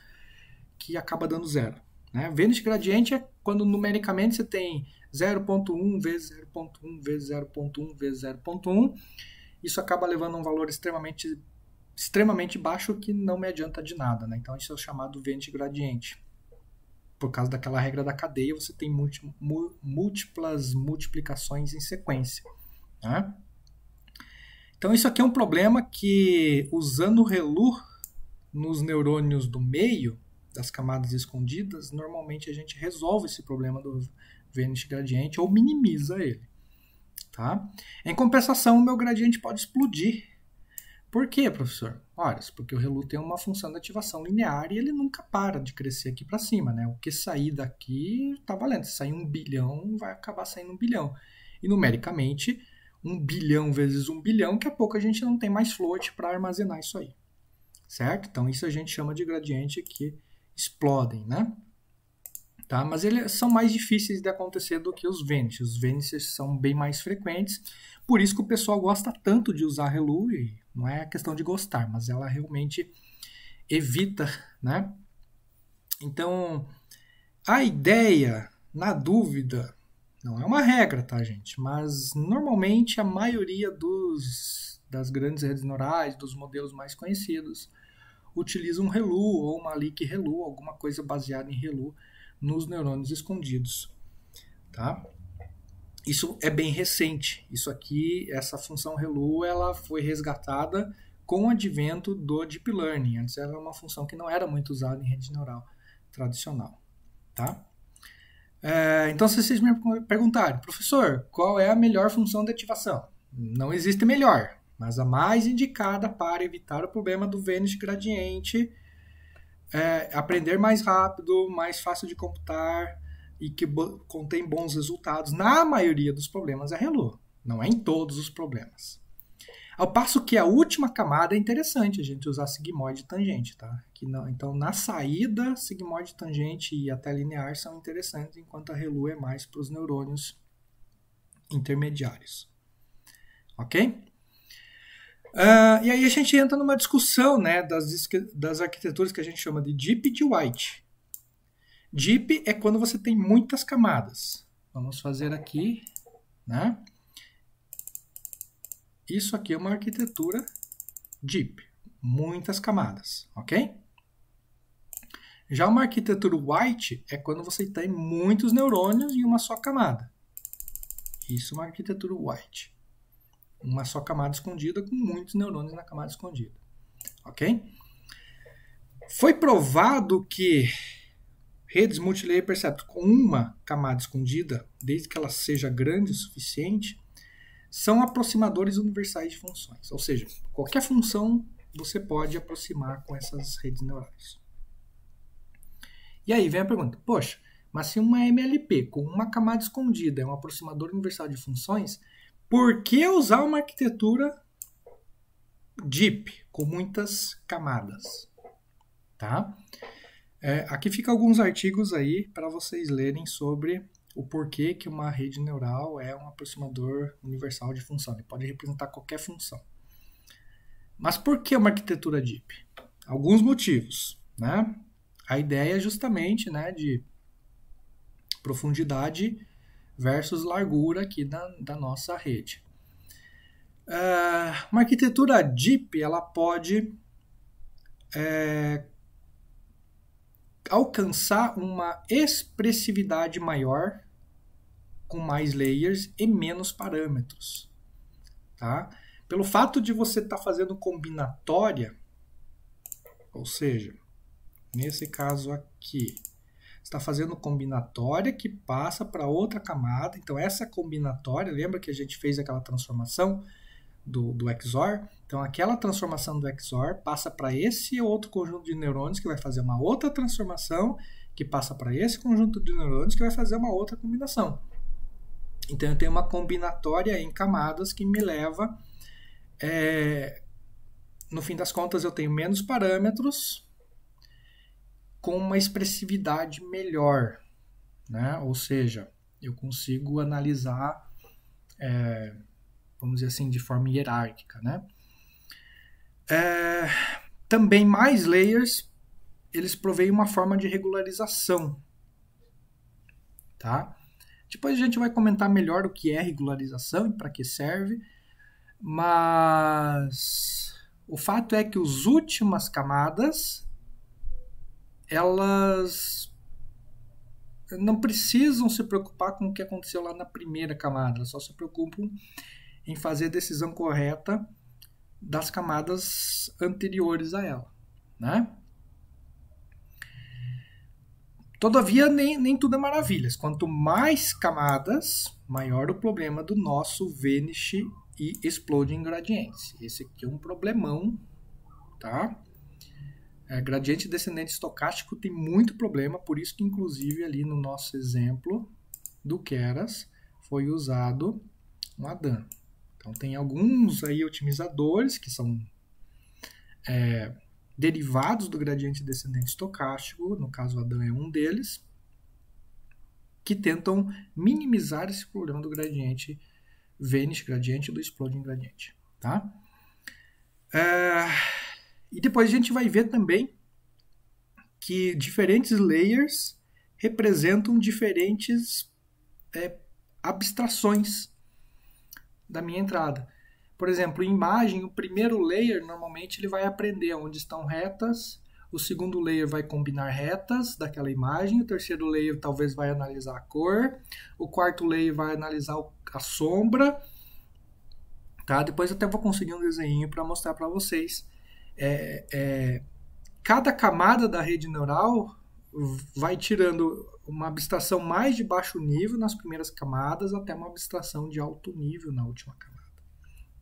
que acaba dando zero. Né? Vênus de gradiente é quando numericamente você tem 0.1 vezes 0.1 vezes 0.1 vezes 0.1. Isso acaba levando a um valor extremamente, extremamente baixo que não me adianta de nada. Né? Então, isso é chamado Vênus de gradiente por causa daquela regra da cadeia, você tem múltiplas multiplicações em sequência. Né? Então isso aqui é um problema que, usando o ReLU nos neurônios do meio, das camadas escondidas, normalmente a gente resolve esse problema do vênus gradiente ou minimiza ele. Tá? Em compensação, o meu gradiente pode explodir. Por quê, professor? Olha, porque o ReLU tem uma função de ativação linear e ele nunca para de crescer aqui para cima. Né? O que sair daqui está valendo. Se sair um bilhão, vai acabar saindo um bilhão. E numericamente, um bilhão vezes um bilhão, que a pouco a gente não tem mais float para armazenar isso aí. Certo? Então isso a gente chama de gradiente que explodem, né? Tá? Mas eles são mais difíceis de acontecer do que os vênices. Os vênices são bem mais frequentes, por isso que o pessoal gosta tanto de usar relu, e não é questão de gostar, mas ela realmente evita, né? Então, a ideia, na dúvida, não é uma regra, tá, gente? Mas normalmente a maioria dos, das grandes redes neurais, dos modelos mais conhecidos, utiliza um ReLU ou uma leak ReLU, alguma coisa baseada em ReLU nos neurônios escondidos, tá? Isso é bem recente. Isso aqui, essa função ReLU, ela foi resgatada com o advento do deep learning. Antes era uma função que não era muito usada em rede neural tradicional, tá? É, então, se vocês me perguntarem, professor, qual é a melhor função de ativação? Não existe melhor, mas a mais indicada para evitar o problema do Vênus gradiente é aprender mais rápido, mais fácil de computar e que bo contém bons resultados na maioria dos problemas é Relu. Não é em todos os problemas. Ao passo que a última camada é interessante a gente usar sigmoide tangente, tá? Que não, então, na saída, sigmoide tangente e até linear são interessantes, enquanto a ReLU é mais para os neurônios intermediários. Ok? Uh, e aí a gente entra numa discussão né, das, das arquiteturas que a gente chama de deep e de white. Deep é quando você tem muitas camadas. Vamos fazer aqui, né? Isso aqui é uma arquitetura deep, muitas camadas, ok? Já uma arquitetura white é quando você tem muitos neurônios em uma só camada. Isso é uma arquitetura white. Uma só camada escondida com muitos neurônios na camada escondida, ok? Foi provado que redes multilayer perceptron com uma camada escondida, desde que ela seja grande o suficiente, são aproximadores universais de funções. Ou seja, qualquer função você pode aproximar com essas redes neurais. E aí vem a pergunta: poxa, mas se uma MLP com uma camada escondida é um aproximador universal de funções, por que usar uma arquitetura deep com muitas camadas? Tá? É, aqui fica alguns artigos aí para vocês lerem sobre o porquê que uma rede neural é um aproximador universal de função. Ele pode representar qualquer função. Mas por que uma arquitetura deep? Alguns motivos, né? A ideia é justamente, né, de profundidade versus largura aqui da, da nossa rede. Uh, uma arquitetura deep, ela pode é, alcançar uma expressividade maior com mais layers e menos parâmetros. Tá? Pelo fato de você estar tá fazendo combinatória, ou seja, nesse caso aqui, está fazendo combinatória que passa para outra camada. Então, essa combinatória, lembra que a gente fez aquela transformação do, do XOR? Então, aquela transformação do XOR passa para esse outro conjunto de neurônios que vai fazer uma outra transformação, que passa para esse conjunto de neurônios que vai fazer uma outra combinação. Então, eu tenho uma combinatória em camadas que me leva. É, no fim das contas, eu tenho menos parâmetros com uma expressividade melhor. Né? Ou seja, eu consigo analisar, é, vamos dizer assim, de forma hierárquica. Né? É, também mais layers, eles proveem uma forma de regularização. Tá? Depois a gente vai comentar melhor o que é regularização e para que serve, mas o fato é que as últimas camadas elas não precisam se preocupar com o que aconteceu lá na primeira camada, só se preocupam em fazer a decisão correta das camadas anteriores a ela. Né? Todavia, nem, nem tudo é maravilhas. Quanto mais camadas, maior o problema do nosso vanish e exploding gradientes. Esse aqui é um problemão, tá? É, gradiente descendente estocástico tem muito problema, por isso que inclusive ali no nosso exemplo do Keras foi usado um Adam. Então tem alguns aí otimizadores que são é, derivados do gradiente descendente estocástico, no caso o Adam é um deles, que tentam minimizar esse problema do gradiente Vênus gradiente do Exploding gradiente, tá? É, e depois a gente vai ver também que diferentes layers representam diferentes é, abstrações da minha entrada. Por exemplo, em imagem, o primeiro layer normalmente ele vai aprender onde estão retas, o segundo layer vai combinar retas daquela imagem, o terceiro layer talvez vai analisar a cor, o quarto layer vai analisar a sombra, tá? Depois eu até vou conseguir um desenho para mostrar para vocês. É, é, cada camada da rede neural vai tirando uma abstração mais de baixo nível nas primeiras camadas até uma abstração de alto nível na última camada,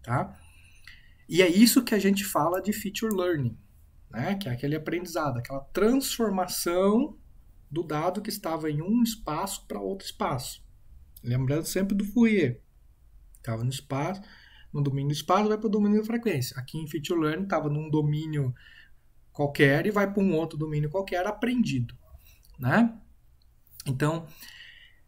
tá? E é isso que a gente fala de feature learning, né? Que é aquele aprendizado, aquela transformação do dado que estava em um espaço para outro espaço. Lembrando sempre do Fourier. Estava no espaço, no domínio espaço vai para o domínio da frequência. Aqui em feature learning estava num domínio qualquer e vai para um outro domínio qualquer aprendido, né? Então,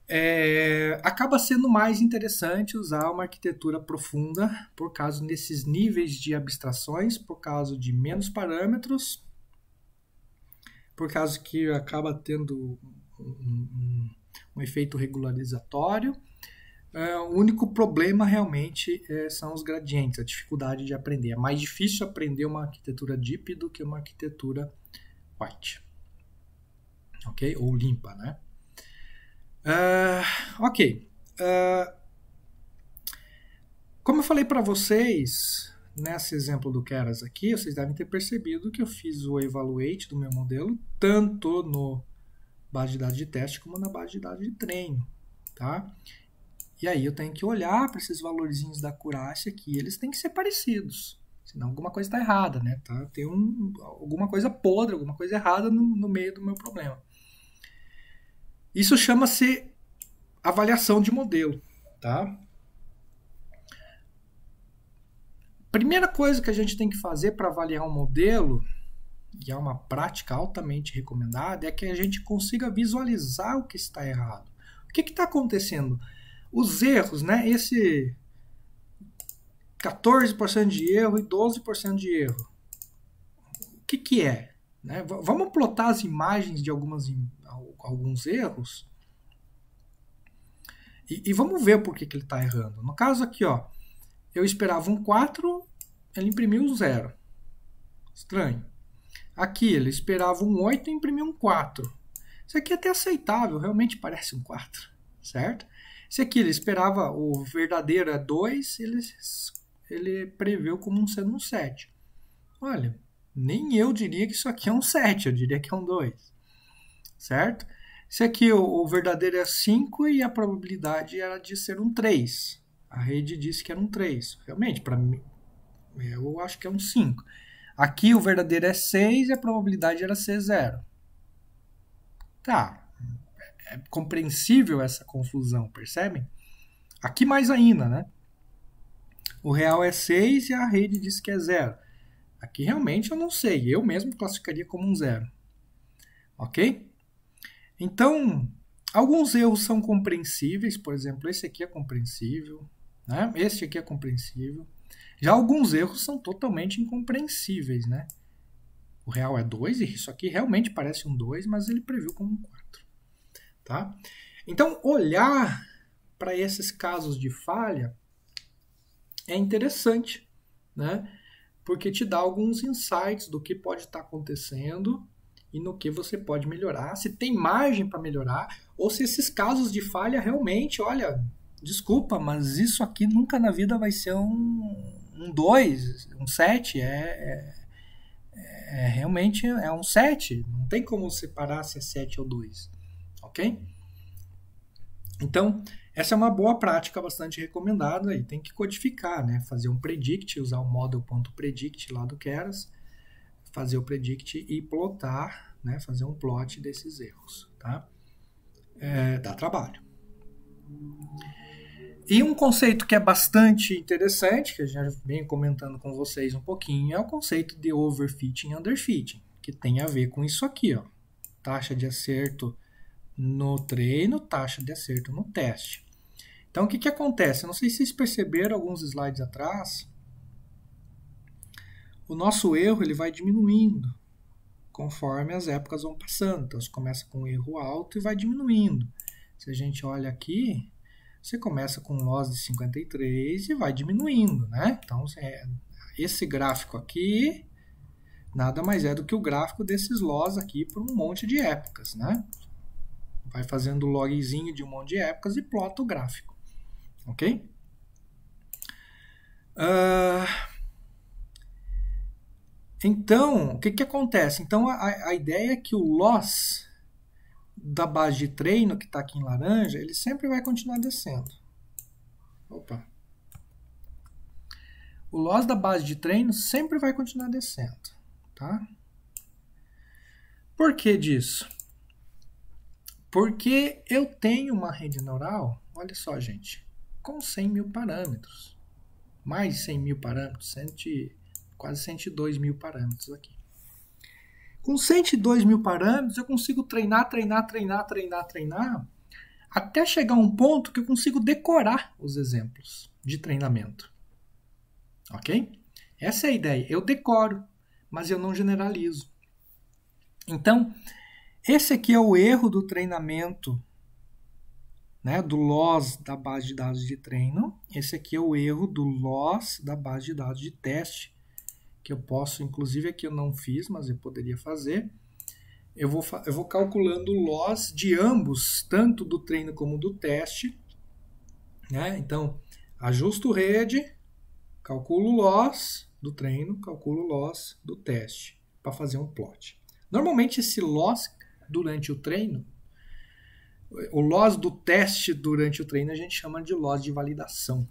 é, acaba sendo mais interessante usar uma arquitetura profunda por causa desses níveis de abstrações, por causa de menos parâmetros, por causa que acaba tendo um, um, um efeito regularizatório. É, ah, o único problema realmente é, são os gradientes, a dificuldade de aprender. É mais difícil aprender uma arquitetura deep do que uma arquitetura white, ok? Ou limpa, né? Uh, ok. Uh, como eu falei para vocês nesse exemplo do Keras aqui, vocês devem ter percebido que eu fiz o evaluate do meu modelo tanto no base de dados de teste como na base de dados de treino, tá? E aí eu tenho que olhar para esses valorzinhos da acurácia aqui, eles têm que ser parecidos, senão alguma coisa está errada, né? Tá? Tem um, alguma coisa podre, alguma coisa errada no, no meio do meu problema. Isso chama-se avaliação de modelo, tá? Primeira coisa que a gente tem que fazer para avaliar um modelo, e é uma prática altamente recomendada, é que a gente consiga visualizar o que está errado. O que está acontecendo? Os erros, né? Esse 14% de erro e 12% de erro. O que, que é? Né? Vamos plotar as imagens de algumas, alguns erros. E, e, vamos ver por que, que ele está errando. No caso aqui, ó, eu esperava um 4, ele imprimiu um 0. Estranho. Aqui ele esperava um 8 e imprimiu um 4. Isso aqui é até aceitável, realmente parece um 4, certo? Esse aqui ele esperava o verdadeiro é 2, ele, ele preveu como um sendo um 7. Olha, nem eu diria que isso aqui é um 7, eu diria que é um 2 certo? Se aqui, o, verdadeiro é 5 e a probabilidade era de ser um 3. A rede disse que era um 3. Realmente, para mim, eu acho que é um 5. Aqui o verdadeiro é 6 e a probabilidade era ser 0. Tá. É compreensível essa confusão, percebem? Aqui mais ainda, né? O real é 6 e a rede diz que é 0. Aqui realmente eu não sei. Eu mesmo classificaria como um 0. Ok? Então, alguns erros são compreensíveis, por exemplo, esse aqui é compreensível, né? Este aqui é compreensível. Já alguns erros são totalmente incompreensíveis, né? O real é 2 e isso aqui realmente parece um 2, mas ele previu como um 4, tá? Então, olhar para esses casos de falha é interessante, né? Porque te dá alguns insights do que pode estar tá acontecendo e no que você pode melhorar, se tem margem para melhorar, ou se esses casos de falha realmente, olha, desculpa, mas isso aqui nunca na vida vai ser um 2, um 7, um é, é, é, realmente é um 7, não tem como separar se é 7 ou 2, ok? Então, essa é uma boa prática bastante recomendada e tem que codificar, né? Fazer um predict, usar o model.predict lá do Keras, fazer o predict e plotar, né, fazer um plot desses erros, tá? É, dá trabalho. E um conceito que é bastante interessante, que eu já venho comentando com vocês um pouquinho, é o conceito de overfitting e underfitting, que tem a ver com isso aqui, ó. Taxa de acerto no treino, taxa de acerto no teste. Então, o que, que acontece? Eu não sei se vocês perceberam alguns slides atrás, o nosso erro ele vai diminuindo conforme as épocas vão passando. Então, você começa com um erro alto e vai diminuindo. Se a gente olha aqui, você começa com um loss de 53 e vai diminuindo, né? Então, é, esse gráfico aqui nada mais é do que o gráfico desses loss aqui por um monte de épocas, né? Vai fazendo o logzinho de um monte de épocas e plota o gráfico, ok? Uh, então, o que, que acontece? Então, a, a ideia é que o loss da base de treino, que está aqui em laranja, ele sempre vai continuar descendo. Opa! O loss da base de treino sempre vai continuar descendo, tá? Por que disso? Porque eu tenho uma rede neural, olha só, gente, com 100 mil parâmetros. Mais de 100 mil parâmetros, 100 quase 102 mil parâmetros aqui. Com 102 mil parâmetros, eu consigo treinar, treinar, treinar, treinar, treinar, até chegar a um ponto que eu consigo decorar os exemplos de treinamento. Ok? Essa é a ideia. Eu decoro, mas eu não generalizo. Então, esse aqui é o erro do treinamento, né, do loss da base de dados de treino. Esse aqui é o erro do loss da base de dados de teste que eu posso, inclusive aqui é eu não fiz, mas eu poderia fazer. Eu vou, eu vou calculando o loss de ambos, tanto do treino como do teste. Né? Então, ajusto rede, calculo o loss do treino, calculo o loss do teste, para fazer um plot. Normalmente, esse loss durante o treino, o loss do teste durante o treino a gente chama de loss de validação.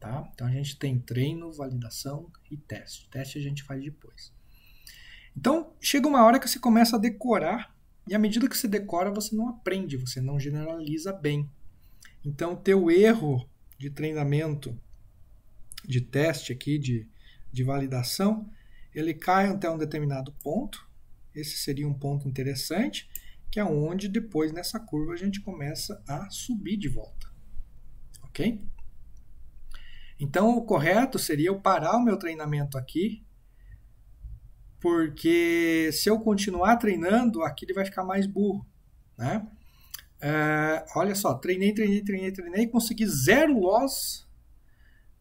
Tá? Então a gente tem treino, validação e teste. Teste a gente faz depois. Então chega uma hora que você começa a decorar e à medida que você decora você não aprende, você não generaliza bem. Então o teu erro de treinamento, de teste aqui, de, de validação, ele cai até um determinado ponto. Esse seria um ponto interessante, que é onde depois nessa curva a gente começa a subir de volta, ok? Então, o correto seria eu parar o meu treinamento aqui, porque se eu continuar treinando, aqui ele vai ficar mais burro, né? É, olha só, treinei, treinei, treinei, treinei, consegui zero loss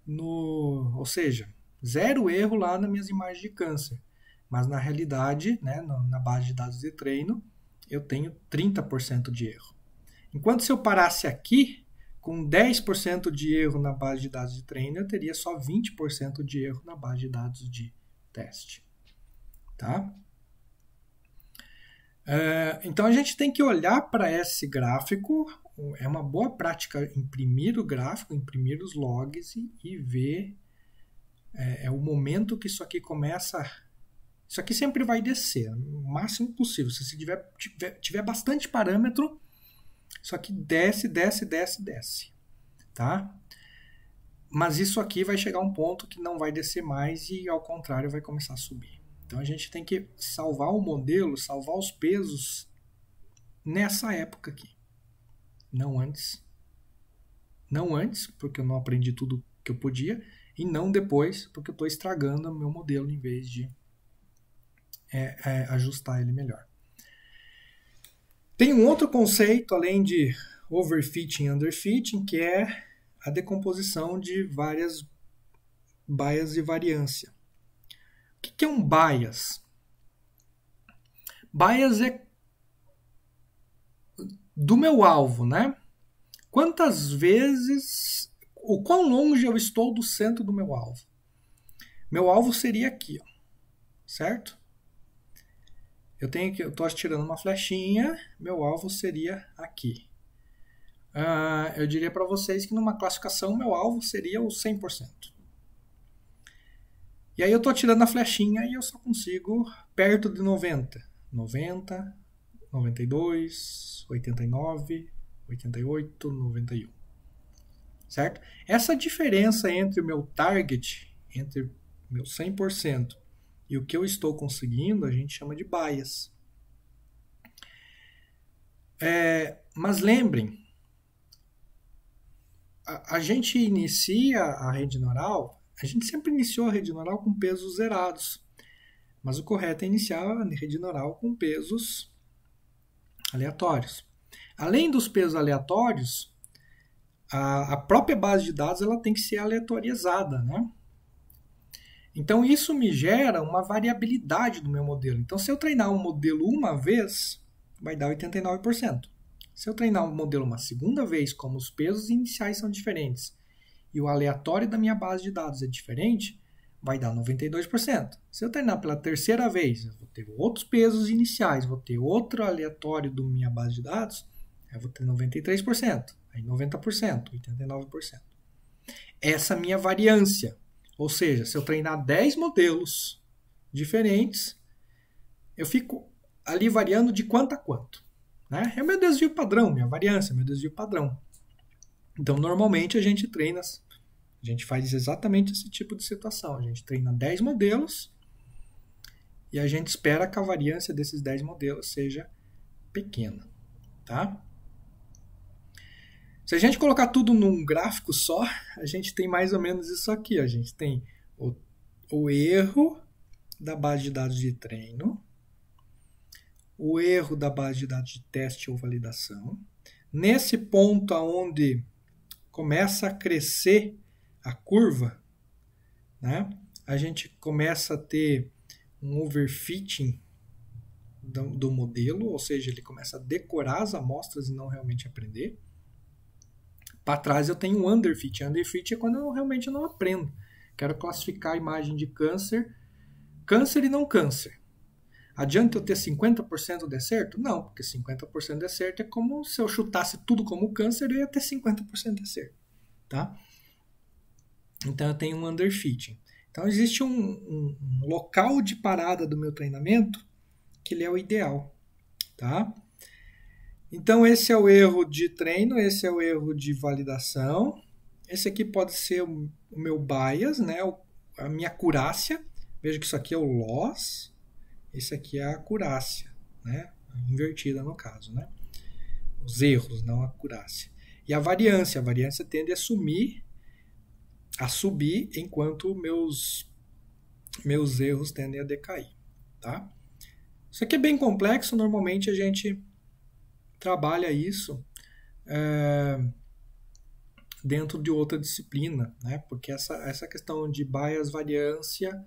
no, ou seja, zero erro lá nas minhas imagens de câncer. Mas na realidade, né, na base de dados de treino, eu tenho 30% de erro. Enquanto se eu parasse aqui, com 10% de erro na base de dados de treino, eu teria só 20% de erro na base de dados de teste. Tá? É, então a gente tem que olhar para esse gráfico. É uma boa prática imprimir o gráfico, imprimir os logs e, e ver. É, é, o momento que isso aqui começa. Isso aqui sempre vai descer, o máximo possível. Se tiver, tiver, tiver bastante parâmetro, isso aqui desce, desce, desce, desce, tá? Mas isso aqui vai chegar a um ponto que não vai descer mais e, ao contrário, vai começar a subir. Então a gente tem que salvar o modelo, salvar os pesos nessa época aqui. Não antes. Não antes, porque eu não aprendi tudo que eu podia, e não depois, porque eu estou estragando o meu modelo em vez de é, é, ajustar ele melhor. Tem um outro conceito, além de overfitting e underfitting, que é a decomposição de várias bias e variância. O que é um bias? Bias é do meu alvo, né? Quantas vezes, o quão longe eu estou do centro do meu alvo? Meu alvo seria aqui, ó, certo? Eu tenho que, eu estou atirando uma flechinha, meu alvo seria aqui. Uh, eu diria para vocês que numa classificação meu alvo seria o 100%. E aí eu estou atirando a flechinha e eu só consigo perto de 90. 90, 92, 89, 88, 91. Certo? Essa diferença entre o meu target, entre meu 100% e o que eu estou conseguindo a gente chama de bias. É, mas lembrem, a, a, gente inicia a rede neural, a gente sempre iniciou a rede neural com pesos zerados, mas o correto é iniciar a rede neural com pesos aleatórios. Além dos pesos aleatórios, a, a própria base de dados ela tem que ser aleatorizada né? Então isso me gera uma variabilidade do meu modelo. Então se eu treinar um modelo uma vez, vai dar 89%. Se eu treinar um modelo uma segunda vez, como os pesos iniciais são diferentes e o aleatório da minha base de dados é diferente, vai dar 92%. Se eu treinar pela terceira vez, eu vou ter outros pesos iniciais, vou ter outro aleatório da minha base de dados, eu vou ter 93%, aí 90%, 89%. Essa é minha variância ou seja, se eu treinar 10 modelos diferentes, eu fico ali variando de quanto a quanto. Né? É o meu desvio padrão, minha variância, meu desvio padrão. Então, normalmente a gente treina, a gente faz exatamente esse tipo de situação. A gente treina 10 modelos e a gente espera que a variância desses 10 modelos seja pequena, tá? Se a gente colocar tudo num gráfico só, a gente tem mais ou menos isso aqui. A gente tem o, o erro da base de dados de treino, o erro da base de dados de teste ou validação. Nesse ponto aonde começa a crescer a curva, né, a gente começa a ter um overfitting do, do modelo, ou seja, ele começa a decorar as amostras e não realmente aprender. Para trás eu tenho um underfit. Underfit é quando eu realmente não aprendo. Quero classificar a imagem de câncer, câncer e não câncer. Adianta eu ter 50% de certo? Não, porque 50% de certo é como se eu chutasse tudo como câncer, eu ia ter 50% de certo, tá? Então eu tenho um underfitting. Então existe um, um, um local de parada do meu treinamento que ele é o ideal, tá? Então, esse é o erro de treino, esse é o erro de validação. Esse aqui pode ser o meu bias, né? a minha curácia. Veja que isso aqui é o loss. Esse aqui é a curácia, né? invertida no caso. Né? Os erros, não a curácia. E a variância. A variância tende a sumir, a subir, enquanto meus, meus erros tendem a decair. Tá? Isso aqui é bem complexo. Normalmente a gente trabalha isso é, dentro de outra disciplina, né? Porque essa, essa questão de bias variância,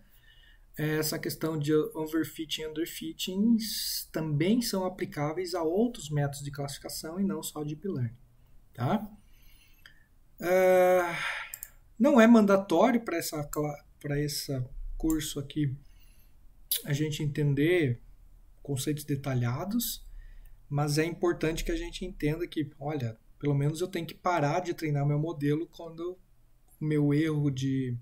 essa questão de overfitting e underfitting também são aplicáveis a outros métodos de classificação e não só deep learning, tá? É, não é mandatório para essa para esse curso aqui a gente entender conceitos detalhados, mas é importante que a gente entenda que, olha, pelo menos eu tenho que parar de treinar meu modelo quando o meu erro de,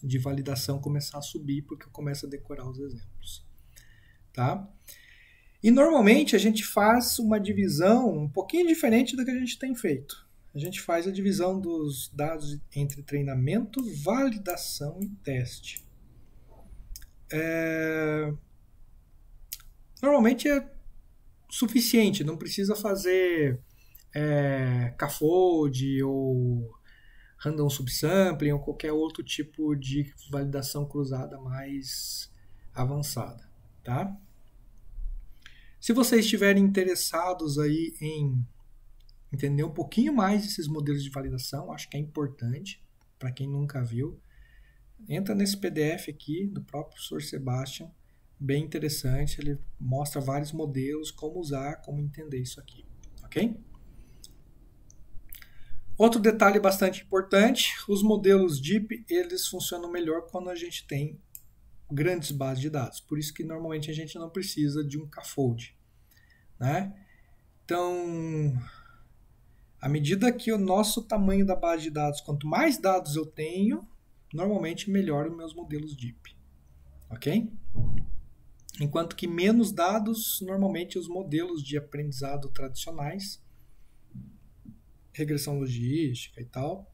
de validação começar a subir, porque eu começo a decorar os exemplos. Tá? E normalmente a gente faz uma divisão um pouquinho diferente da que a gente tem feito. A gente faz a divisão dos dados entre treinamento, validação e teste. É... Normalmente é suficiente, não precisa fazer é, CAFOD ou random subsampling ou qualquer outro tipo de validação cruzada mais avançada, tá? Se vocês estiverem interessados aí em entender um pouquinho mais esses modelos de validação, acho que é importante para quem nunca viu, entra nesse PDF aqui do próprio professor Sebastian bem interessante. Ele mostra vários modelos, como usar, como entender isso aqui, ok? Outro detalhe bastante importante, os modelos Deep, eles funcionam melhor quando a gente tem grandes bases de dados. Por isso que normalmente a gente não precisa de um CAFOLD, né? Então, à medida que o nosso tamanho da base de dados, quanto mais dados eu tenho, normalmente melhor os meus modelos Deep, ok? enquanto que menos dados, normalmente os modelos de aprendizado tradicionais, regressão logística e tal,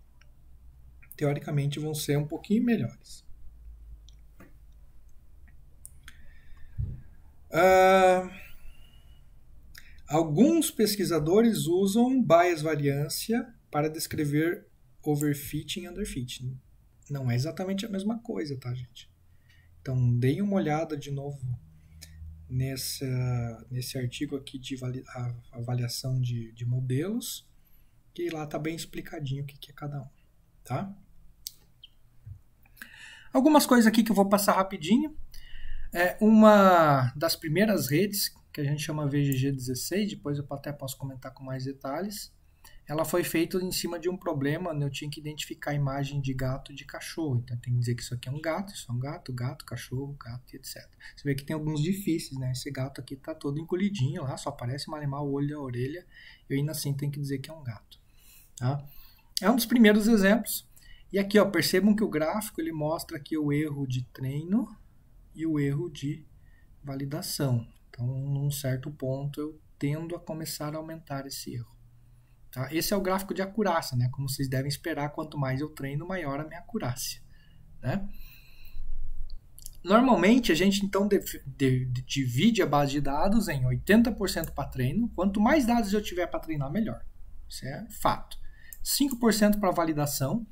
teoricamente vão ser um pouquinho melhores. Uh, alguns pesquisadores usam bias variância para descrever overfitting e underfitting. Não é exatamente a mesma coisa, tá, gente? Então, deem uma olhada de novo nessa, nesse artigo aqui de avaliação de, de modelos, que lá está bem explicadinho o que, que é cada um, tá? Algumas coisas aqui que eu vou passar rapidinho. É uma das primeiras redes, que a gente chama VGG16, depois eu até posso comentar com mais detalhes, ela foi feita em cima de um problema, né? eu tinha que identificar a imagem de gato e de cachorro. Então tem que dizer que isso aqui é um gato, isso é um gato, gato, cachorro, gato, etc. Você vê que tem alguns difíceis, né? Esse gato aqui está todo encolhidinho lá, só parece um animal, olho e a orelha. Eu ainda assim tenho que dizer que é um gato. Tá? É um dos primeiros exemplos. E aqui, ó, percebam que o gráfico ele mostra aqui o erro de treino e o erro de validação. Então, num certo ponto, eu tendo a começar a aumentar esse erro. Tá? Esse é o gráfico de acurácia, né? Como vocês devem esperar, quanto mais eu treino, maior a minha acurácia, né? Normalmente a gente então divide a base de dados em 80% para treino. Quanto mais dados eu tiver para treinar, melhor. Isso é fato. 5% para validação.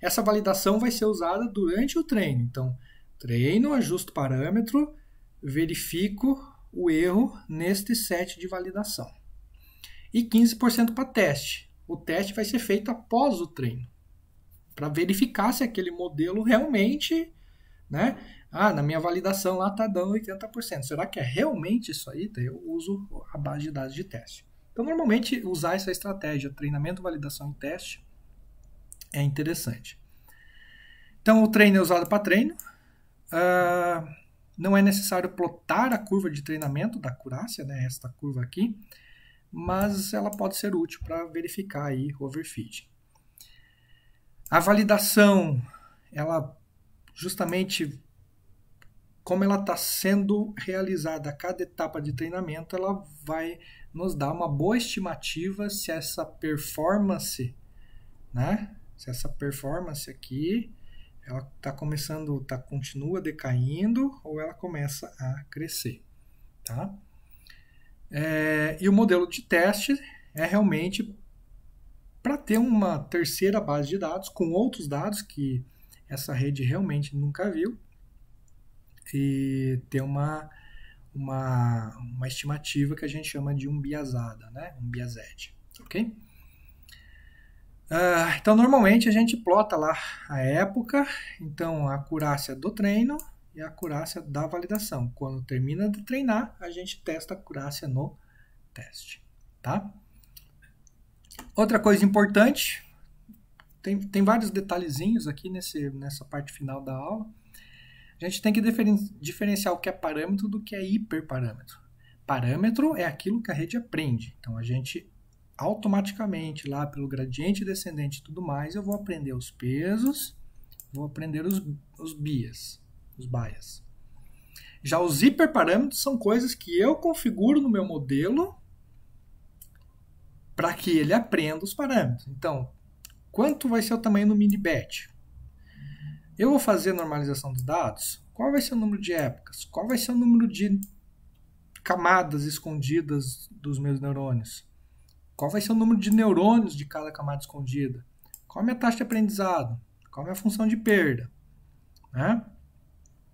Essa validação vai ser usada durante o treino. Então, treino, ajusto parâmetro, verifico o erro neste set de validação e 15% para teste. O teste vai ser feito após o treino, para verificar se aquele modelo realmente, né? Ah, na minha validação lá tá dando 80%. Será que é realmente isso aí? Eu uso a base de dados de teste. Então, normalmente, usar essa estratégia, treinamento, validação e teste, é interessante. Então, o treino é usado para treino. Uh, não é necessário plotar a curva de treinamento da curácia, né? Esta curva aqui mas ela pode ser útil para verificar aí overfitting. A validação, ela justamente como ela está sendo realizada a cada etapa de treinamento, ela vai nos dar uma boa estimativa se essa performance, né? Se essa performance aqui, ela está começando, tá, continua decaindo ou ela começa a crescer, tá? É, e o modelo de teste é realmente para ter uma terceira base de dados com outros dados que essa rede realmente nunca viu e ter uma, uma, uma estimativa que a gente chama de um biasada, né? um biased, ok? Uh, então, normalmente a gente plota lá a época, então a acurácia do treino e a acurácia da validação. Quando termina de treinar, a gente testa a acurácia no teste, tá? Outra coisa importante, tem, tem vários detalhezinhos aqui nesse, nessa parte final da aula. A gente tem que diferenciar o que é parâmetro do que é hiperparâmetro. Parâmetro é aquilo que a rede aprende. Então a gente automaticamente lá pelo gradiente descendente e tudo mais, eu vou aprender os pesos, vou aprender os, os bias os bias. Já os hiperparâmetros são coisas que eu configuro no meu modelo para que ele aprenda os parâmetros. Então, quanto vai ser o tamanho do mini-batch? Eu vou fazer normalização dos dados? Qual vai ser o número de épocas? Qual vai ser o número de camadas escondidas dos meus neurônios? Qual vai ser o número de neurônios de cada camada escondida? Qual a minha taxa de aprendizado? Qual a minha função de perda? Né?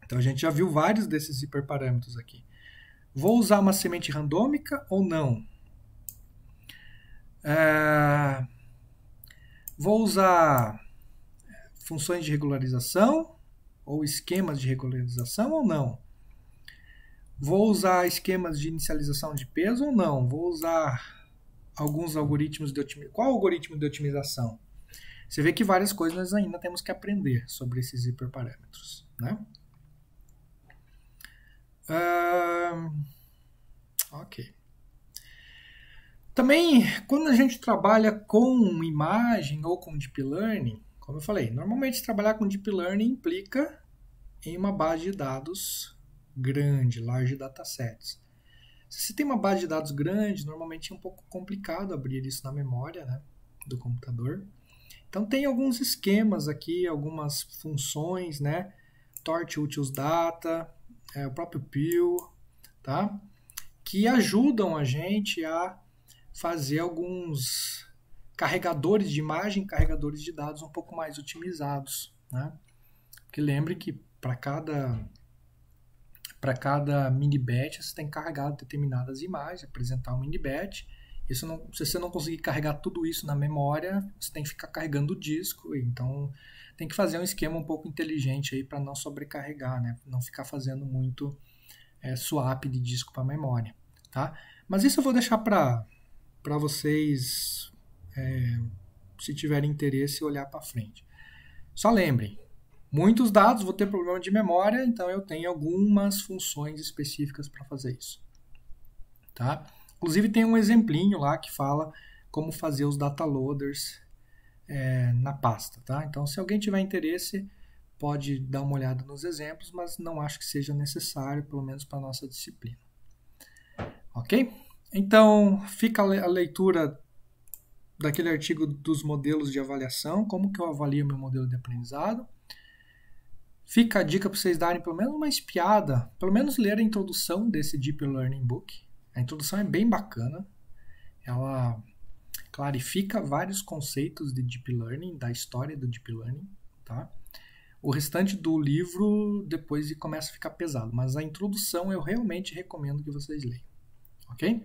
Então a gente já viu vários desses hiperparâmetros aqui. Vou usar uma semente randômica ou não? É, vou usar funções de regularização ou esquemas de regularização ou não? Vou usar esquemas de inicialização de peso ou não? Vou usar alguns algoritmos de otimização. Qual algoritmo de otimização? Você vê que várias coisas nós ainda temos que aprender sobre esses hiperparâmetros, né? Uh, ok. Também, quando a gente trabalha com imagem ou com deep learning, como eu falei, normalmente trabalhar com deep learning implica em uma base de dados grande, large datasets. Se você tem uma base de dados grande, normalmente é um pouco complicado abrir isso na memória né, do computador. Então tem alguns esquemas aqui, algumas funções, né? Tort utils data, é, o próprio Pio, tá? que ajudam a gente a fazer alguns carregadores de imagem, carregadores de dados um pouco mais otimizados. Né? Porque lembre que para cada para cada mini batch você tem que carregar determinadas imagens, apresentar um mini batch. Isso não, se você não conseguir carregar tudo isso na memória, você tem que ficar carregando o disco. Então tem que fazer um esquema um pouco inteligente aí para não sobrecarregar, né? Não ficar fazendo muito é, swap de disco para memória, tá? Mas isso eu vou deixar para para vocês, é, se tiverem interesse, olhar para frente. Só lembrem, muitos dados, vou ter problema de memória, então eu tenho algumas funções específicas para fazer isso, tá? Inclusive tem um exemplinho lá que fala como fazer os data loaders é, na pasta, tá? Então, se alguém tiver interesse, pode dar uma olhada nos exemplos, mas não acho que seja necessário, pelo menos para a nossa disciplina. Ok? Então, fica a leitura daquele artigo dos modelos de avaliação, como que eu avalio meu modelo de aprendizado. Fica a dica para vocês darem pelo menos uma espiada, pelo menos ler a introdução desse Deep Learning Book. A introdução é bem bacana. Ela clarifica vários conceitos de deep learning, da história do deep learning, tá? O restante do livro depois começa a ficar pesado, mas a introdução eu realmente recomendo que vocês leiam, ok?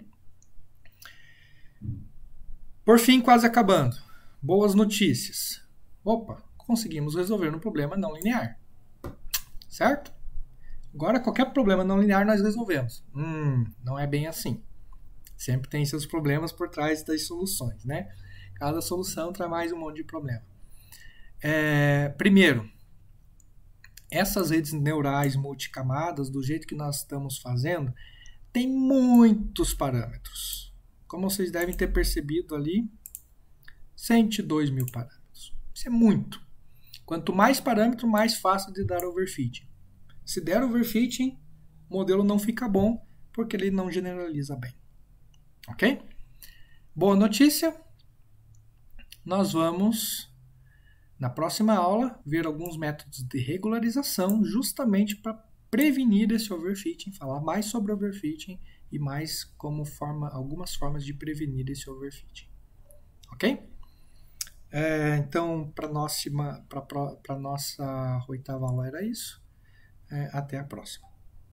Por fim, quase acabando. Boas notícias. Opa, conseguimos resolver um problema não linear, certo? Agora qualquer problema não linear nós resolvemos. Hum, não é bem assim. Sempre tem seus problemas por trás das soluções, né? Cada solução traz mais um monte de problema. É, primeiro, essas redes neurais multicamadas, do jeito que nós estamos fazendo, tem muitos parâmetros. Como vocês devem ter percebido ali, 102 mil parâmetros. Isso é muito. Quanto mais parâmetro, mais fácil de dar overfitting. Se der overfitting, o modelo não fica bom, porque ele não generaliza bem. Ok? Boa notícia. Nós vamos, na próxima aula, ver alguns métodos de regularização justamente para prevenir esse overfitting, falar mais sobre overfitting e mais como forma, algumas formas de prevenir esse overfitting. Ok? É, então, para a nossa oitava aula era isso. É, até a próxima.